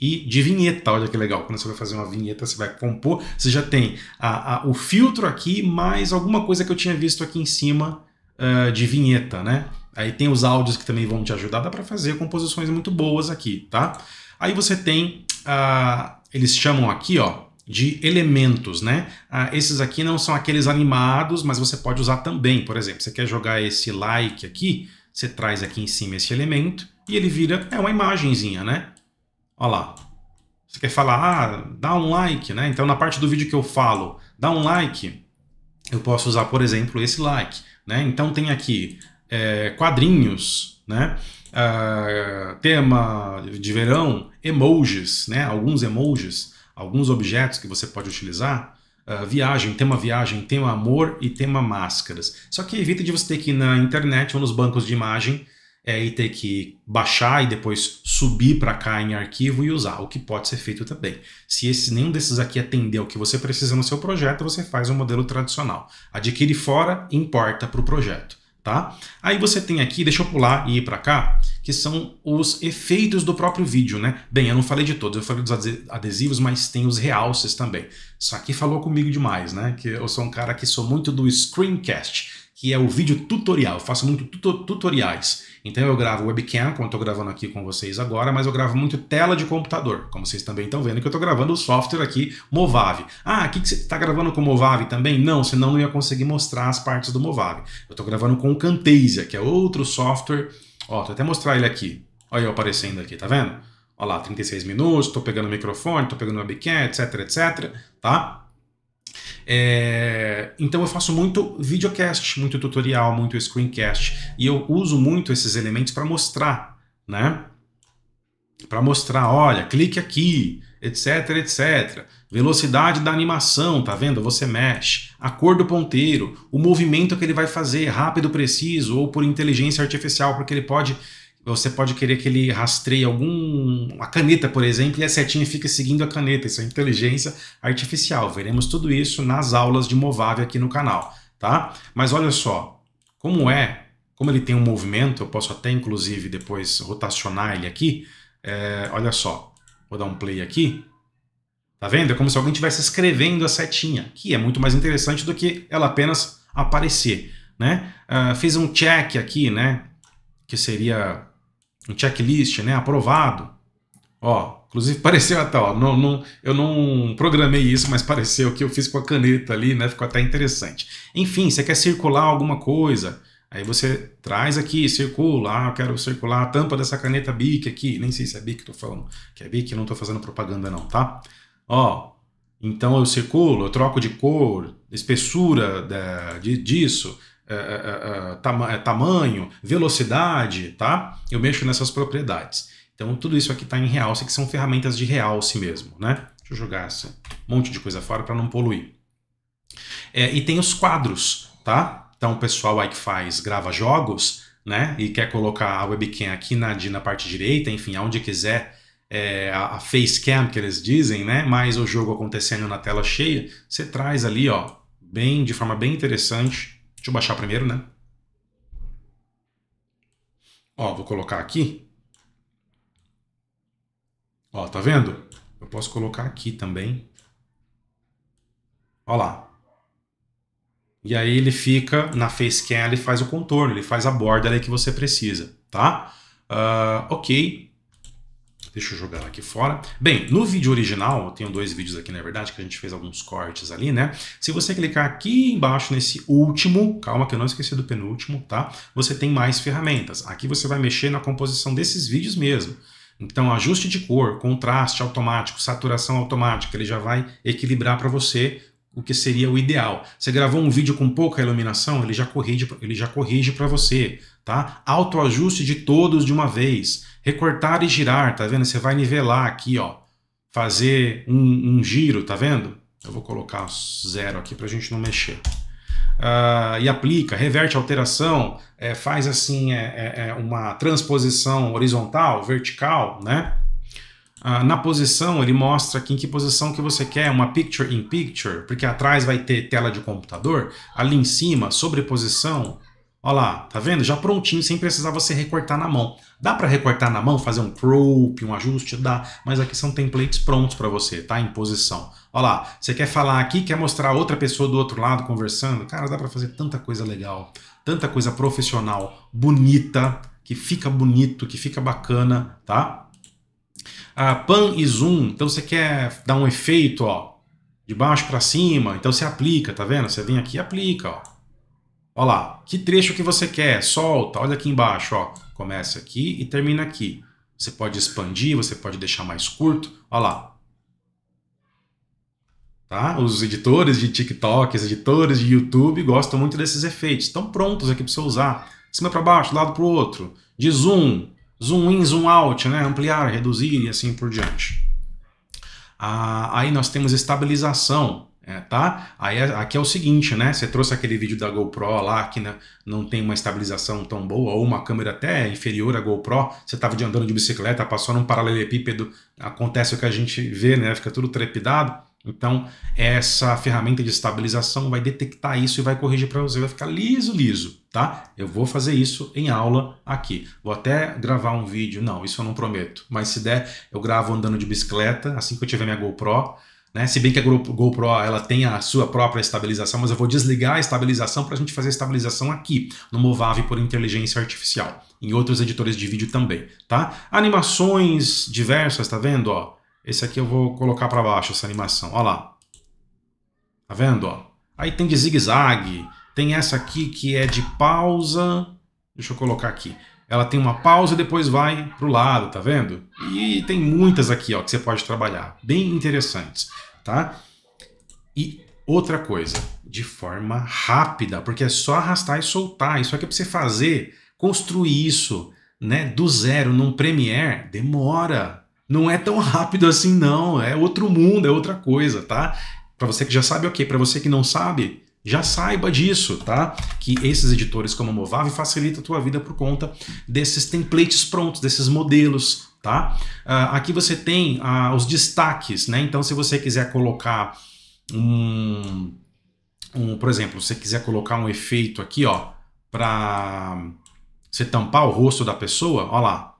Speaker 1: e de vinheta. Olha que legal, quando você vai fazer uma vinheta, você vai compor, você já tem a, a, o filtro aqui, mais alguma coisa que eu tinha visto aqui em cima uh, de vinheta, né? Aí tem os áudios que também vão te ajudar, dá para fazer composições muito boas aqui, tá? Aí você tem, uh, eles chamam aqui, ó, de elementos, né? Ah, esses aqui não são aqueles animados, mas você pode usar também. Por exemplo, você quer jogar esse like aqui, você traz aqui em cima esse elemento e ele vira é uma imagenzinha, né? Olha lá. Você quer falar, ah, dá um like, né? Então, na parte do vídeo que eu falo, dá um like, eu posso usar, por exemplo, esse like, né? Então, tem aqui é, quadrinhos, né? Uh, tema de verão, emojis, né? Alguns emojis, alguns objetos que você pode utilizar. Uh, viagem, tema viagem, tema amor e tema máscaras. Só que evita de você ter que ir na internet ou nos bancos de imagem é, e ter que baixar e depois subir para cá em arquivo e usar, o que pode ser feito também. Se esse, nenhum desses aqui atender ao que você precisa no seu projeto, você faz um modelo tradicional. Adquire fora e importa para o projeto. Tá? Aí você tem aqui, deixa eu pular e ir para cá, que são os efeitos do próprio vídeo, né? Bem, eu não falei de todos, eu falei dos adesivos, mas tem os realces também. Isso aqui falou comigo demais, né? Que eu sou um cara que sou muito do screencast que é o vídeo tutorial. Eu faço muito tutoriais. Então eu gravo webcam, como eu estou gravando aqui com vocês agora, mas eu gravo muito tela de computador, como vocês também estão vendo que eu estou gravando o software aqui, Movave. Ah, aqui que você está gravando com Movave também? Não, senão não ia conseguir mostrar as partes do Movave. Eu estou gravando com o Camtasia, que é outro software. Ó, vou até mostrar ele aqui. Olha eu aparecendo aqui, tá vendo? Olha lá, 36 minutos, estou pegando o microfone, estou pegando o webcam, etc, etc, tá? É, então eu faço muito videocast, muito tutorial, muito screencast. E eu uso muito esses elementos para mostrar, né? Para mostrar, olha, clique aqui, etc, etc. Velocidade da animação, tá vendo? Você mexe. A cor do ponteiro, o movimento que ele vai fazer, rápido, preciso, ou por inteligência artificial, porque ele pode você pode querer que ele rastreie algum. a caneta, por exemplo, e a setinha fica seguindo a caneta. Isso é inteligência artificial. Veremos tudo isso nas aulas de Movave aqui no canal, tá? Mas olha só, como é, como ele tem um movimento, eu posso até inclusive depois rotacionar ele aqui. É, olha só, vou dar um play aqui. Tá vendo? É como se alguém estivesse escrevendo a setinha, que é muito mais interessante do que ela apenas aparecer. Né? Uh, fiz um check aqui, né? Que seria um checklist, né? Aprovado. Ó, inclusive pareceu até, ó, não, não, eu não programei isso, mas pareceu que eu fiz com a caneta ali, né? Ficou até interessante. Enfim, você quer circular alguma coisa, aí você traz aqui, circula, ah, eu quero circular a tampa dessa caneta Bic aqui, nem sei se é Bic que tô falando, que é Bic, não tô fazendo propaganda não, tá? Ó, então eu circulo, eu troco de cor, espessura da, de, disso, é, é, é, tamanho, velocidade, tá? Eu mexo nessas propriedades. Então tudo isso aqui está em realce, que são ferramentas de realce mesmo, né? Deixa eu jogar esse monte de coisa fora para não poluir. É, e tem os quadros, tá? Então o pessoal aí que faz, grava jogos, né? E quer colocar a webcam aqui na, na parte direita, enfim, aonde quiser, é, a, face cam que eles dizem, né? Mais o jogo acontecendo na tela cheia, você traz ali, ó, bem, de forma bem interessante, Deixa eu baixar primeiro, né? Ó, vou colocar aqui. Ó, tá vendo? Eu posso colocar aqui também. Ó lá. E aí ele fica na face facecam, ele faz o contorno, ele faz a borda ali que você precisa, tá? Uh, ok. Deixa eu jogar aqui fora. Bem, no vídeo original, eu tenho dois vídeos aqui na verdade, que a gente fez alguns cortes ali, né? Se você clicar aqui embaixo nesse último, calma que eu não esqueci do penúltimo, tá? Você tem mais ferramentas. Aqui você vai mexer na composição desses vídeos mesmo. Então, ajuste de cor, contraste automático, saturação automática, ele já vai equilibrar para você o que seria o ideal. Você gravou um vídeo com pouca iluminação, ele já corrige, ele já corrige para você, tá? Autoajuste de todos de uma vez. Recortar e girar, tá vendo? Você vai nivelar aqui, ó. Fazer um, um giro, tá vendo? Eu vou colocar zero aqui para a gente não mexer. Uh, e aplica, reverte a alteração, é, faz assim é, é, é uma transposição horizontal, vertical, né? Uh, na posição, ele mostra aqui em que posição que você quer, uma picture in picture, porque atrás vai ter tela de computador, ali em cima, sobreposição, Olha lá, tá vendo? Já prontinho, sem precisar você recortar na mão. Dá para recortar na mão, fazer um crop, um ajuste? Dá, mas aqui são templates prontos para você, tá? Em posição. Olha lá, você quer falar aqui, quer mostrar outra pessoa do outro lado conversando? Cara, dá para fazer tanta coisa legal, tanta coisa profissional, bonita, que fica bonito, que fica bacana, tá? Ah, pan e zoom, então você quer dar um efeito, ó, de baixo para cima, então você aplica, tá vendo? Você vem aqui e aplica, ó. Olha lá, que trecho que você quer, solta, olha aqui embaixo, ó. Começa aqui e termina aqui. Você pode expandir, você pode deixar mais curto, olha lá. Tá? Os editores de TikTok, os editores de YouTube gostam muito desses efeitos. Estão prontos aqui para você usar. De cima para baixo, lado para o outro. De zoom, zoom in, zoom out, né? ampliar, reduzir e assim por diante. Ah, aí nós temos estabilização. É, tá? Aí é, aqui é o seguinte, né? Você trouxe aquele vídeo da GoPro lá que né, não tem uma estabilização tão boa, ou uma câmera até inferior à GoPro, você estava andando de bicicleta, passou num paralelepípedo, acontece o que a gente vê, né? Fica tudo trepidado. Então, essa ferramenta de estabilização vai detectar isso e vai corrigir para você, vai ficar liso, liso, tá? Eu vou fazer isso em aula aqui. Vou até gravar um vídeo, não, isso eu não prometo, mas se der, eu gravo andando de bicicleta, assim que eu tiver minha GoPro, né? Se bem que a GoPro ela tem a sua própria estabilização, mas eu vou desligar a estabilização para a gente fazer a estabilização aqui no Movave por inteligência artificial, em outros editores de vídeo também, tá? Animações diversas, tá vendo? Ó, esse aqui eu vou colocar para baixo essa animação, Olha lá, tá vendo? Ó, aí tem de zigue-zague, tem essa aqui que é de pausa, deixa eu colocar aqui, ela tem uma pausa e depois vai para o lado, tá vendo? E tem muitas aqui ó, que você pode trabalhar, bem interessantes, tá? E outra coisa, de forma rápida, porque é só arrastar e soltar. Isso aqui é para você fazer, construir isso né, do zero num Premiere, demora. Não é tão rápido assim, não. É outro mundo, é outra coisa, tá? Para você que já sabe, ok. Para você que não sabe, já saiba disso, tá? Que esses editores como a Movavi facilita a tua vida por conta desses templates prontos, desses modelos, tá? Uh, aqui você tem uh, os destaques, né? Então, se você quiser colocar um, um, por exemplo, se você quiser colocar um efeito aqui, ó, para você tampar o rosto da pessoa, ó lá.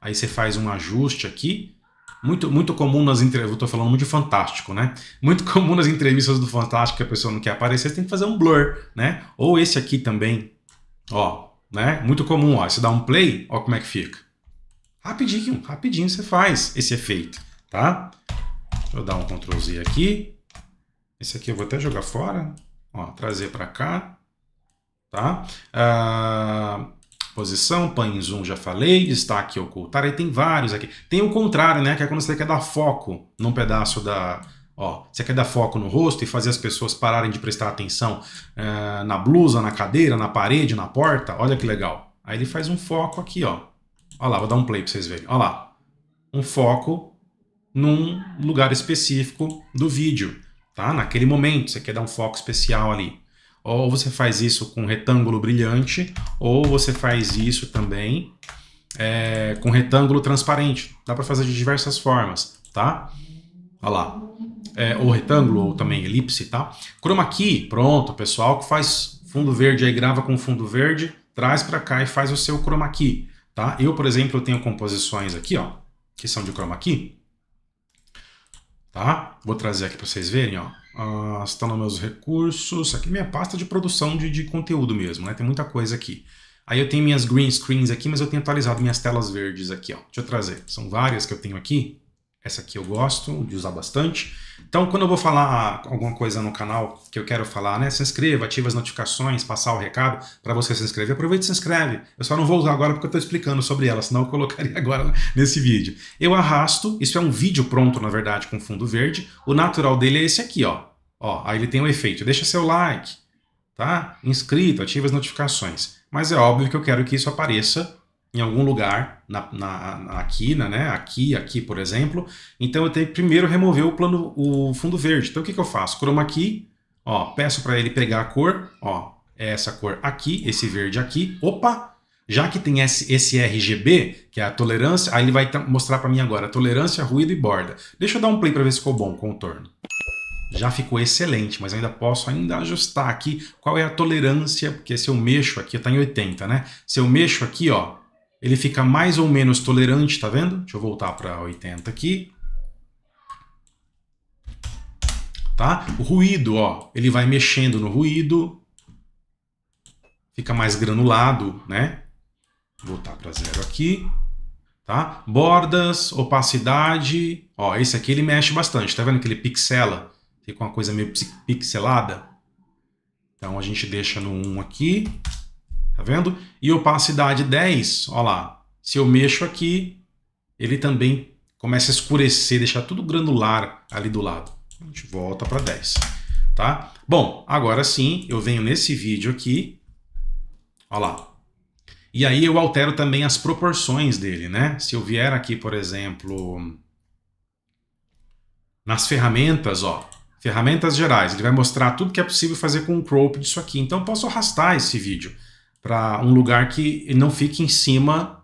Speaker 1: Aí você faz um ajuste aqui, muito, muito comum nas entrevistas, eu tô falando muito de Fantástico, né? Muito comum nas entrevistas do Fantástico que a pessoa não quer aparecer, você tem que fazer um blur, né? Ou esse aqui também, ó, né? Muito comum, ó, você dá um play, ó como é que fica. Rapidinho, rapidinho você faz esse efeito, tá? Deixa eu dar um Ctrl Z aqui. Esse aqui eu vou até jogar fora, ó, trazer para cá, tá? Ah, põe pan zoom já falei, destaque ocultar, aí tem vários aqui. Tem o contrário, né? Que é quando você quer dar foco num pedaço da. Ó, você quer dar foco no rosto e fazer as pessoas pararem de prestar atenção é, na blusa, na cadeira, na parede, na porta. Olha que legal. Aí ele faz um foco aqui, ó. Olha lá, vou dar um play para vocês verem. Olha lá. Um foco num lugar específico do vídeo, tá? Naquele momento, você quer dar um foco especial ali. Ou você faz isso com retângulo brilhante, ou você faz isso também é, com retângulo transparente. Dá para fazer de diversas formas, tá? Olha lá. É, ou retângulo, ou também elipse, tá? Chroma Key, pronto, pessoal que faz fundo verde aí, grava com fundo verde, traz para cá e faz o seu Chroma Key, tá? Eu, por exemplo, tenho composições aqui, ó, que são de Chroma Key, tá? Vou trazer aqui para vocês verem, ó. Ah, estão nos meus recursos, aqui é minha pasta de produção de, de conteúdo mesmo, né? Tem muita coisa aqui. Aí eu tenho minhas green screens aqui, mas eu tenho atualizado minhas telas verdes aqui, ó. Deixa eu trazer. São várias que eu tenho aqui. Essa aqui eu gosto de usar bastante. Então, quando eu vou falar alguma coisa no canal que eu quero falar, né? Se inscreva, ative as notificações, passar o recado para você se inscrever. Aproveita e se inscreve. Eu só não vou usar agora porque eu estou explicando sobre ela, senão eu colocaria agora nesse vídeo. Eu arrasto, isso é um vídeo pronto, na verdade, com fundo verde. O natural dele é esse aqui, ó. Ó, aí ele tem o um efeito. Deixa seu like, tá? Inscrito, ative as notificações. Mas é óbvio que eu quero que isso apareça em algum lugar na, na, na quina, né? Aqui, aqui, por exemplo. Então eu tenho que primeiro remover o plano, o fundo verde. Então o que, que eu faço? Chroma aqui ó, peço para ele pegar a cor, ó, essa cor aqui, esse verde aqui. Opa! Já que tem esse, esse RGB, que é a tolerância, aí ele vai mostrar para mim agora tolerância, ruído e borda. Deixa eu dar um play para ver se ficou bom o contorno. Já ficou excelente, mas ainda posso ainda ajustar aqui qual é a tolerância, porque se eu mexo aqui, está em 80, né? Se eu mexo aqui, ó, ele fica mais ou menos tolerante, tá vendo? Deixa eu voltar para 80 aqui. Tá? O ruído, ó, ele vai mexendo no ruído, fica mais granulado, né? Vou para zero aqui, tá? Bordas, opacidade, ó, esse aqui ele mexe bastante, tá vendo que ele pixela? Fica uma coisa meio pixelada. Então a gente deixa no 1 aqui, Tá vendo? E opacidade 10, ó lá. Se eu mexo aqui, ele também começa a escurecer, deixar tudo granular ali do lado. A gente volta para 10, tá? Bom, agora sim, eu venho nesse vídeo aqui, ó lá. E aí eu altero também as proporções dele, né? Se eu vier aqui, por exemplo, nas ferramentas, ó, ferramentas gerais, ele vai mostrar tudo que é possível fazer com o crop disso aqui. Então eu posso arrastar esse vídeo para um lugar que não fique em cima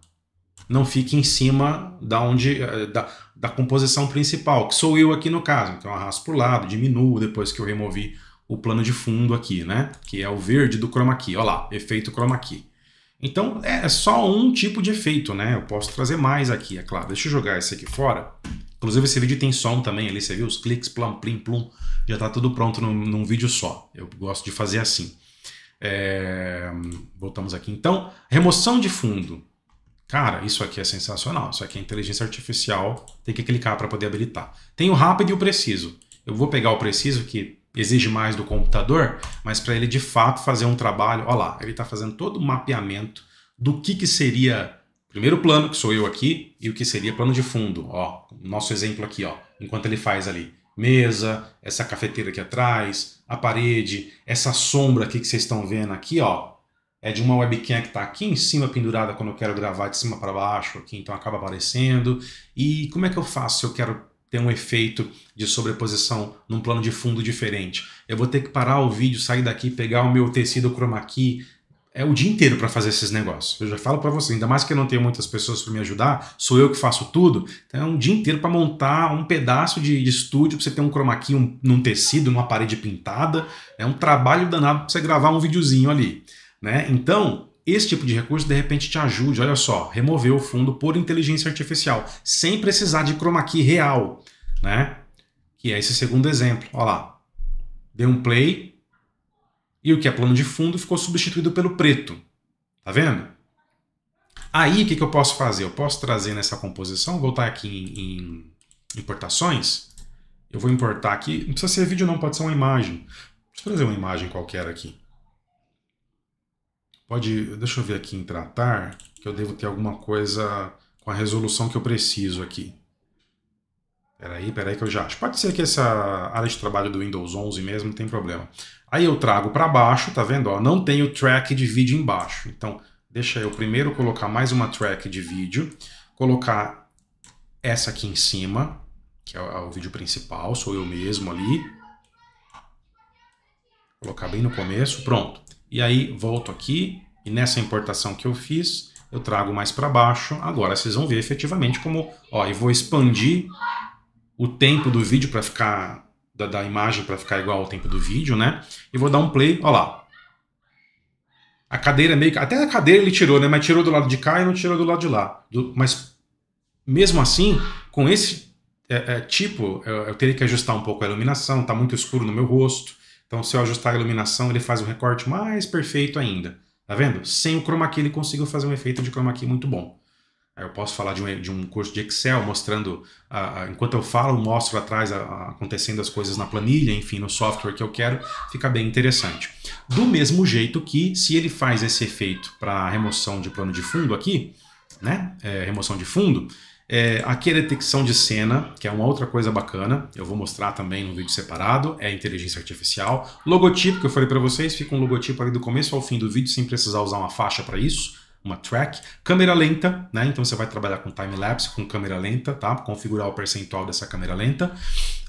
Speaker 1: não fique em cima da onde eh, da, da composição principal, que sou eu aqui no caso. Então arrasto para o lado, diminuo depois que eu removi o plano de fundo aqui, né? Que é o verde do chroma key. Olha lá, efeito chroma key. Então é, é só um tipo de efeito, né? Eu posso trazer mais aqui, é claro. Deixa eu jogar esse aqui fora. Inclusive esse vídeo tem som também ali, você viu? Os cliques, plam, plim, plum. Já está tudo pronto num, num vídeo só. Eu gosto de fazer assim. É, voltamos aqui então. Remoção de fundo. Cara, isso aqui é sensacional. Isso aqui é inteligência artificial. Tem que clicar para poder habilitar. Tem o rápido e o preciso. Eu vou pegar o preciso, que exige mais do computador, mas para ele de fato fazer um trabalho. Olha lá, ele está fazendo todo o mapeamento do que, que seria primeiro plano, que sou eu aqui, e o que seria plano de fundo. Ó, nosso exemplo aqui, ó, enquanto ele faz ali mesa, essa cafeteira aqui atrás, a parede, essa sombra aqui que vocês estão vendo aqui, ó, é de uma webcam que está aqui em cima pendurada quando eu quero gravar de cima para baixo aqui, então acaba aparecendo. E como é que eu faço se eu quero ter um efeito de sobreposição num plano de fundo diferente? Eu vou ter que parar o vídeo, sair daqui, pegar o meu tecido chroma key, é o dia inteiro para fazer esses negócios. Eu já falo para você, ainda mais que eu não tenho muitas pessoas para me ajudar, sou eu que faço tudo. Então é um dia inteiro para montar um pedaço de, de estúdio para você ter um chroma key um, num tecido, numa parede pintada. É um trabalho danado para você gravar um videozinho ali, né? Então esse tipo de recurso de repente te ajude, olha só, remover o fundo por inteligência artificial, sem precisar de chroma key real, né? Que é esse segundo exemplo. Olha lá, dei um play, e o que é plano de fundo ficou substituído pelo preto. Tá vendo? Aí o que, que eu posso fazer? Eu posso trazer nessa composição, voltar aqui em, em importações. Eu vou importar aqui. Não precisa ser vídeo, não, pode ser uma imagem. Deixa eu trazer uma imagem qualquer aqui. Pode. Deixa eu ver aqui em tratar, que eu devo ter alguma coisa com a resolução que eu preciso aqui. Peraí, peraí que eu já acho. Pode ser que essa área de trabalho do Windows 11 mesmo, não tem problema. Aí eu trago para baixo, tá vendo? Ó, não tem o track de vídeo embaixo. Então, deixa eu primeiro colocar mais uma track de vídeo, colocar essa aqui em cima, que é, é o vídeo principal, sou eu mesmo ali. Colocar bem no começo, pronto. E aí volto aqui e nessa importação que eu fiz, eu trago mais para baixo. Agora vocês vão ver efetivamente como, ó, e vou expandir o tempo do vídeo para ficar da, da imagem para ficar igual ao tempo do vídeo, né? E vou dar um play, olha lá. A cadeira é meio que. Até a cadeira ele tirou, né? Mas tirou do lado de cá e não tirou do lado de lá. Do, mas mesmo assim, com esse é, é, tipo, eu, eu teria que ajustar um pouco a iluminação, tá muito escuro no meu rosto. Então, se eu ajustar a iluminação, ele faz um recorte mais perfeito ainda. Tá vendo? Sem o chroma key, ele conseguiu fazer um efeito de chroma key muito bom. Eu posso falar de um, de um curso de Excel, mostrando, uh, enquanto eu falo, mostro atrás acontecendo as coisas na planilha, enfim, no software que eu quero, fica bem interessante. Do mesmo jeito que, se ele faz esse efeito para remoção de plano de fundo aqui, né, é, remoção de fundo, é, aqui é detecção de cena, que é uma outra coisa bacana, eu vou mostrar também no vídeo separado, é inteligência artificial. Logotipo, que eu falei para vocês, fica um logotipo ali do começo ao fim do vídeo, sem precisar usar uma faixa para isso uma track. Câmera lenta, né? Então você vai trabalhar com time lapse, com câmera lenta, tá? Configurar o percentual dessa câmera lenta.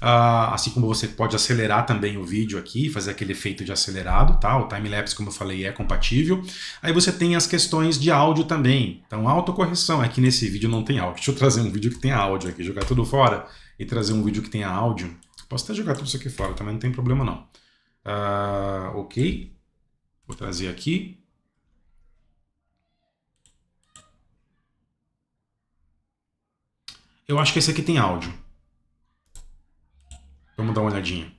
Speaker 1: Uh, assim como você pode acelerar também o vídeo aqui, fazer aquele efeito de acelerado, tá? O time lapse, como eu falei, é compatível. Aí você tem as questões de áudio também. Então, autocorreção. Aqui é nesse vídeo não tem áudio. Deixa eu trazer um vídeo que tem áudio aqui, jogar tudo fora e trazer um vídeo que tenha áudio. Posso até jogar tudo isso aqui fora, também não tem problema não. Uh, ok. Vou trazer aqui. Eu acho que esse aqui tem áudio. Vamos dar uma olhadinha.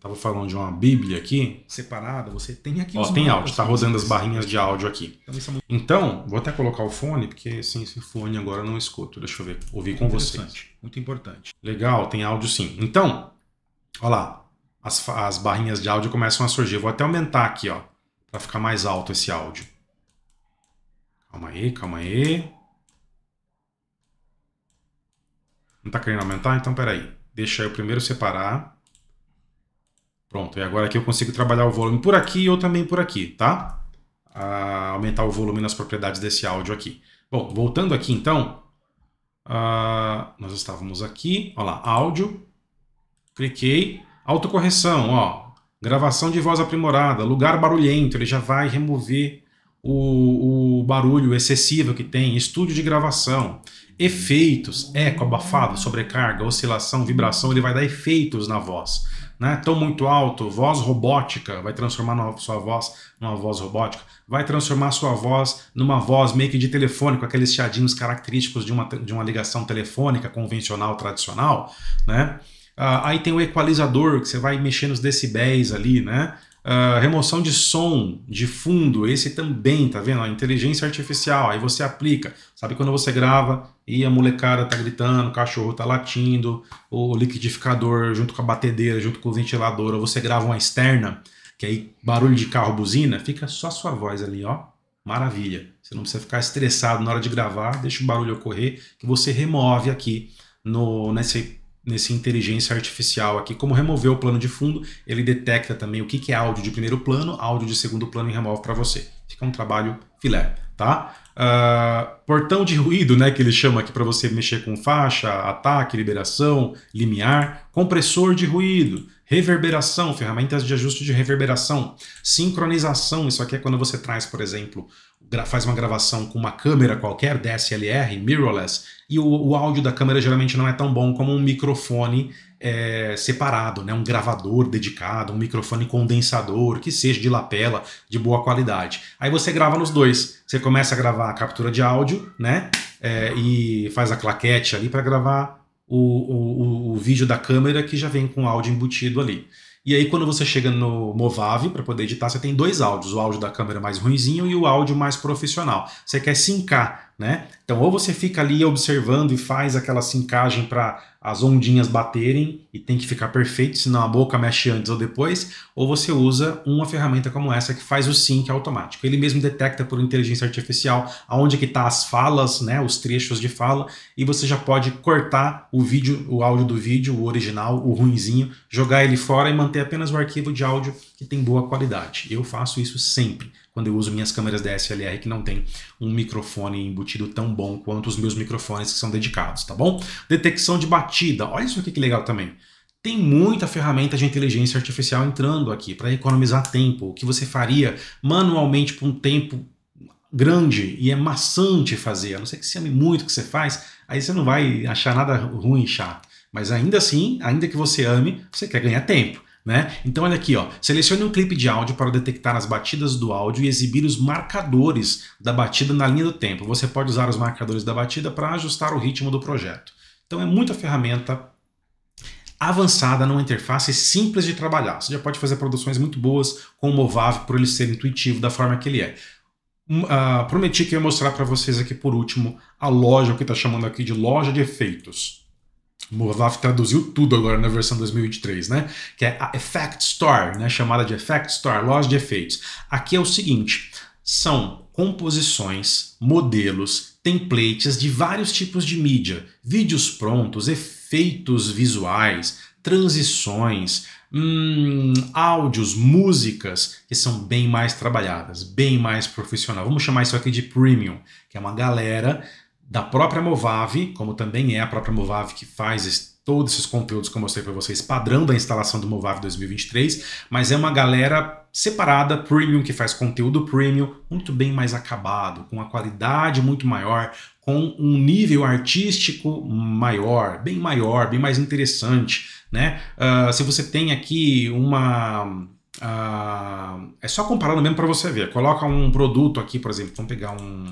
Speaker 1: Tava falando de uma bíblia aqui. Separada, você tem aqui Ó, os tem áudio, tá né? rodando as barrinhas de áudio aqui. Então, então, vou até colocar o fone, porque sem esse fone agora eu não escuto. Deixa eu ver, ouvir com vocês. Muito importante. Legal, tem áudio sim. Então, ó lá, as, as barrinhas de áudio começam a surgir. Vou até aumentar aqui, ó, para ficar mais alto esse áudio. Calma aí, calma aí. Não está querendo aumentar? Então, peraí. Deixa eu primeiro separar. Pronto, e agora aqui eu consigo trabalhar o volume por aqui ou também por aqui, tá? aumentar o volume nas propriedades desse áudio aqui. Bom, voltando aqui então, nós estávamos aqui, Olha lá, áudio, cliquei, autocorreção, ó, gravação de voz aprimorada, lugar barulhento, ele já vai remover o, o barulho excessivo que tem, estúdio de gravação, efeitos, eco, abafado, sobrecarga, oscilação, vibração, ele vai dar efeitos na voz. Né? tão muito alto, voz robótica, vai transformar sua voz numa voz robótica, vai transformar sua voz numa voz meio que de telefone, com aqueles chiadinhos característicos de uma, de uma ligação telefônica convencional, tradicional, né? Ah, aí tem o equalizador, que você vai mexer nos decibéis ali, né? Ah, remoção de som, de fundo, esse também, tá vendo? A inteligência artificial, aí você aplica. Sabe quando você grava e a molecada tá gritando, o cachorro tá latindo, o liquidificador junto com a batedeira, junto com o ventilador, ou você grava uma externa, que aí barulho de carro, buzina, fica só a sua voz ali, ó. Maravilha. Você não precisa ficar estressado na hora de gravar, deixa o barulho ocorrer, que você remove aqui no, nesse nesse inteligência artificial aqui, como remover o plano de fundo, ele detecta também o que, é áudio de primeiro plano, áudio de segundo plano e remove para você. Fica um trabalho filé, tá? Uh, portão de ruído, né, que ele chama aqui para você mexer com faixa, ataque, liberação, limiar, compressor de ruído, reverberação, ferramentas de ajuste de reverberação, sincronização, isso aqui é quando você traz, por exemplo, faz uma gravação com uma câmera qualquer, DSLR, mirrorless, e o, o áudio da câmera geralmente não é tão bom como um microfone é, separado, né? um gravador dedicado, um microfone condensador, que seja de lapela, de boa qualidade. Aí você grava nos dois. Você começa a gravar a captura de áudio, né? É, e faz a claquete ali para gravar o, o, o, vídeo da câmera que já vem com áudio embutido ali. E aí, quando você chega no Movave para poder editar, você tem dois áudios: o áudio da câmera mais ruinzinho e o áudio mais profissional. Você quer sincar né? Então, ou você fica ali observando e faz aquela sincagem para as ondinhas baterem e tem que ficar perfeito, senão a boca mexe antes ou depois, ou você usa uma ferramenta como essa que faz o sync automático. Ele mesmo detecta por inteligência artificial aonde que está as falas, né, os trechos de fala, e você já pode cortar o vídeo, o áudio do vídeo, o original, o ruinzinho, jogar ele fora e manter apenas o arquivo de áudio que tem boa qualidade. Eu faço isso sempre quando eu uso minhas câmeras DSLR que não tem um microfone embutido tão bom quanto os meus microfones que são dedicados, tá bom? Detecção de batida, olha isso aqui que legal também. Tem muita ferramenta de inteligência artificial entrando aqui para economizar tempo, o que você faria manualmente por um tempo grande e é maçante fazer, a não ser que você ame muito o que você faz, aí você não vai achar nada ruim e chato. Mas ainda assim, ainda que você ame, você quer ganhar tempo. Né? Então olha aqui, ó, selecione um clipe de áudio para detectar as batidas do áudio e exibir os marcadores da batida na linha do tempo. Você pode usar os marcadores da batida para ajustar o ritmo do projeto. Então é muita ferramenta avançada numa interface simples de trabalhar. Você já pode fazer produções muito boas com o Movav por ele ser intuitivo da forma que ele é. Uh, prometi que ia mostrar para vocês aqui por último a loja, o que está chamando aqui de loja de efeitos. Murloff traduziu tudo agora na versão 2023, né? Que é a Effect Store, né? chamada de Effect Store, loja de efeitos. Aqui é o seguinte: são composições, modelos, templates de vários tipos de mídia, vídeos prontos, efeitos visuais, transições, hum, áudios, músicas que são bem mais trabalhadas, bem mais profissional. Vamos chamar isso aqui de premium, que é uma galera da própria Movave, como também é a própria Movave que faz todos esses conteúdos que eu mostrei para vocês, padrão da instalação do Movave 2023, mas é uma galera separada, premium, que faz conteúdo premium, muito bem mais acabado, com uma qualidade muito maior, com um nível artístico maior, bem maior, bem mais interessante, né? Uh, se você tem aqui uma... Uh, é só comparando mesmo para você ver. Coloca um produto aqui, por exemplo, vamos pegar um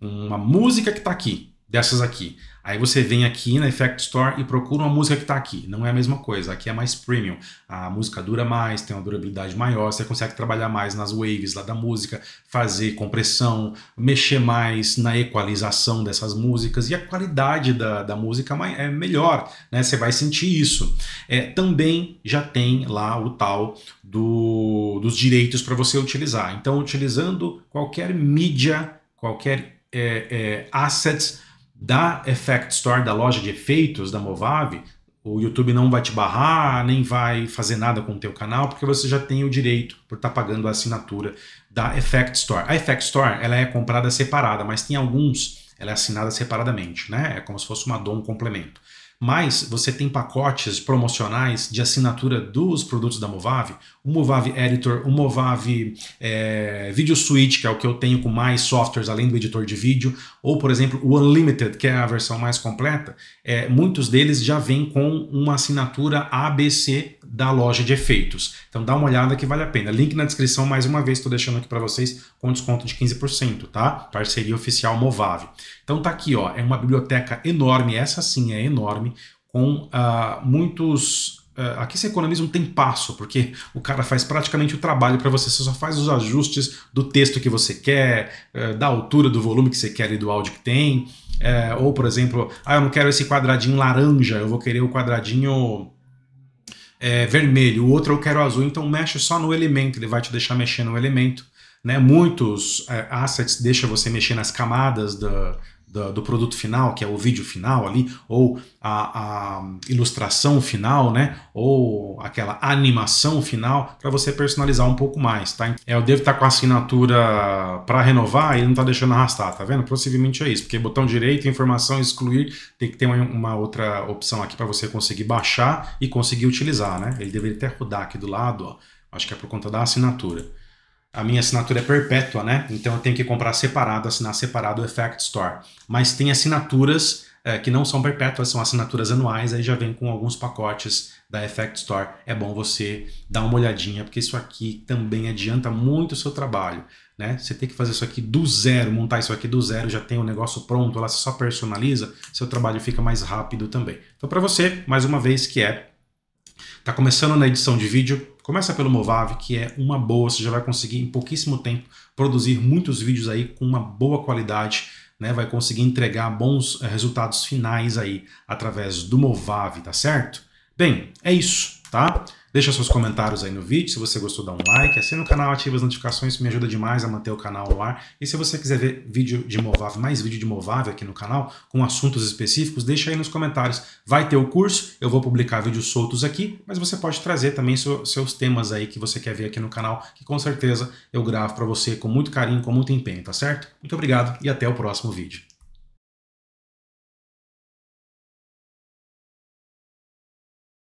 Speaker 1: uma música que está aqui, dessas aqui. Aí você vem aqui na Effect Store e procura uma música que está aqui. Não é a mesma coisa, aqui é mais premium. A música dura mais, tem uma durabilidade maior, você consegue trabalhar mais nas waves lá da música, fazer compressão, mexer mais na equalização dessas músicas e a qualidade da, da música é melhor, né? Você vai sentir isso. É, também já tem lá o tal do, dos direitos para você utilizar. Então, utilizando qualquer mídia, qualquer é, é, assets da Effect Store, da loja de efeitos da Movave, o YouTube não vai te barrar, nem vai fazer nada com o teu canal, porque você já tem o direito por estar tá pagando a assinatura da Effect Store. A Effect Store ela é comprada separada, mas tem alguns, ela é assinada separadamente, né? É como se fosse uma dom complemento mas você tem pacotes promocionais de assinatura dos produtos da Movave, o Movave Editor, o Movave é, Video Suite, que é o que eu tenho com mais softwares além do editor de vídeo, ou por exemplo o Unlimited, que é a versão mais completa, é, muitos deles já vêm com uma assinatura ABC da loja de efeitos. Então dá uma olhada que vale a pena. Link na descrição mais uma vez, estou deixando aqui para vocês com desconto de 15%, tá? Parceria oficial Movave. Então tá aqui, ó, é uma biblioteca enorme, essa sim é enorme, com uh, muitos ah, aqui você economiza um tempasso, porque o cara faz praticamente o trabalho para você, você só faz os ajustes do texto que você quer, ah, da altura do volume que você quer e do áudio que tem, é, ou por exemplo, ah, eu não quero esse quadradinho laranja, eu vou querer o quadradinho é, vermelho, o outro eu quero azul, então mexe só no elemento, ele vai te deixar mexer no elemento. Né? Muitos é, assets deixam você mexer nas camadas da, do, do, produto final, que é o vídeo final ali, ou a, a ilustração final, né? Ou aquela animação final para você personalizar um pouco mais, tá? É, eu devo estar tá com a assinatura para renovar e não tá deixando arrastar, tá vendo? Possivelmente é isso, porque botão direito, informação excluir, tem que ter uma, uma outra opção aqui para você conseguir baixar e conseguir utilizar, né? Ele deveria até rodar aqui do lado, ó. Acho que é por conta da assinatura a minha assinatura é perpétua, né? Então eu tenho que comprar separado, assinar separado o Effect Store. Mas tem assinaturas é, que não são perpétuas, são assinaturas anuais, aí já vem com alguns pacotes da Effect Store. É bom você dar uma olhadinha, porque isso aqui também adianta muito o seu trabalho. Né? Você tem que fazer isso aqui do zero, montar isso aqui do zero, já tem o um negócio pronto, ela só personaliza, seu trabalho fica mais rápido também. Então, para você, mais uma vez que é, está começando na edição de vídeo, Começa pelo Movavi, que é uma boa, você já vai conseguir em pouquíssimo tempo produzir muitos vídeos aí com uma boa qualidade, né? Vai conseguir entregar bons eh, resultados finais aí através do Movavi, tá certo? Bem, é isso, tá? Deixa seus comentários aí no vídeo, se você gostou dá um like, assina o canal, ativa as notificações, isso me ajuda demais a manter o canal no ar. E se você quiser ver vídeo de Movável, mais vídeo de Movável aqui no canal, com assuntos específicos, deixa aí nos comentários. Vai ter o curso, eu vou publicar vídeos soltos aqui, mas você pode trazer também seus temas aí que você quer ver aqui no canal, que com certeza eu gravo para você com muito carinho, com muito empenho, tá certo? Muito obrigado e até o próximo vídeo.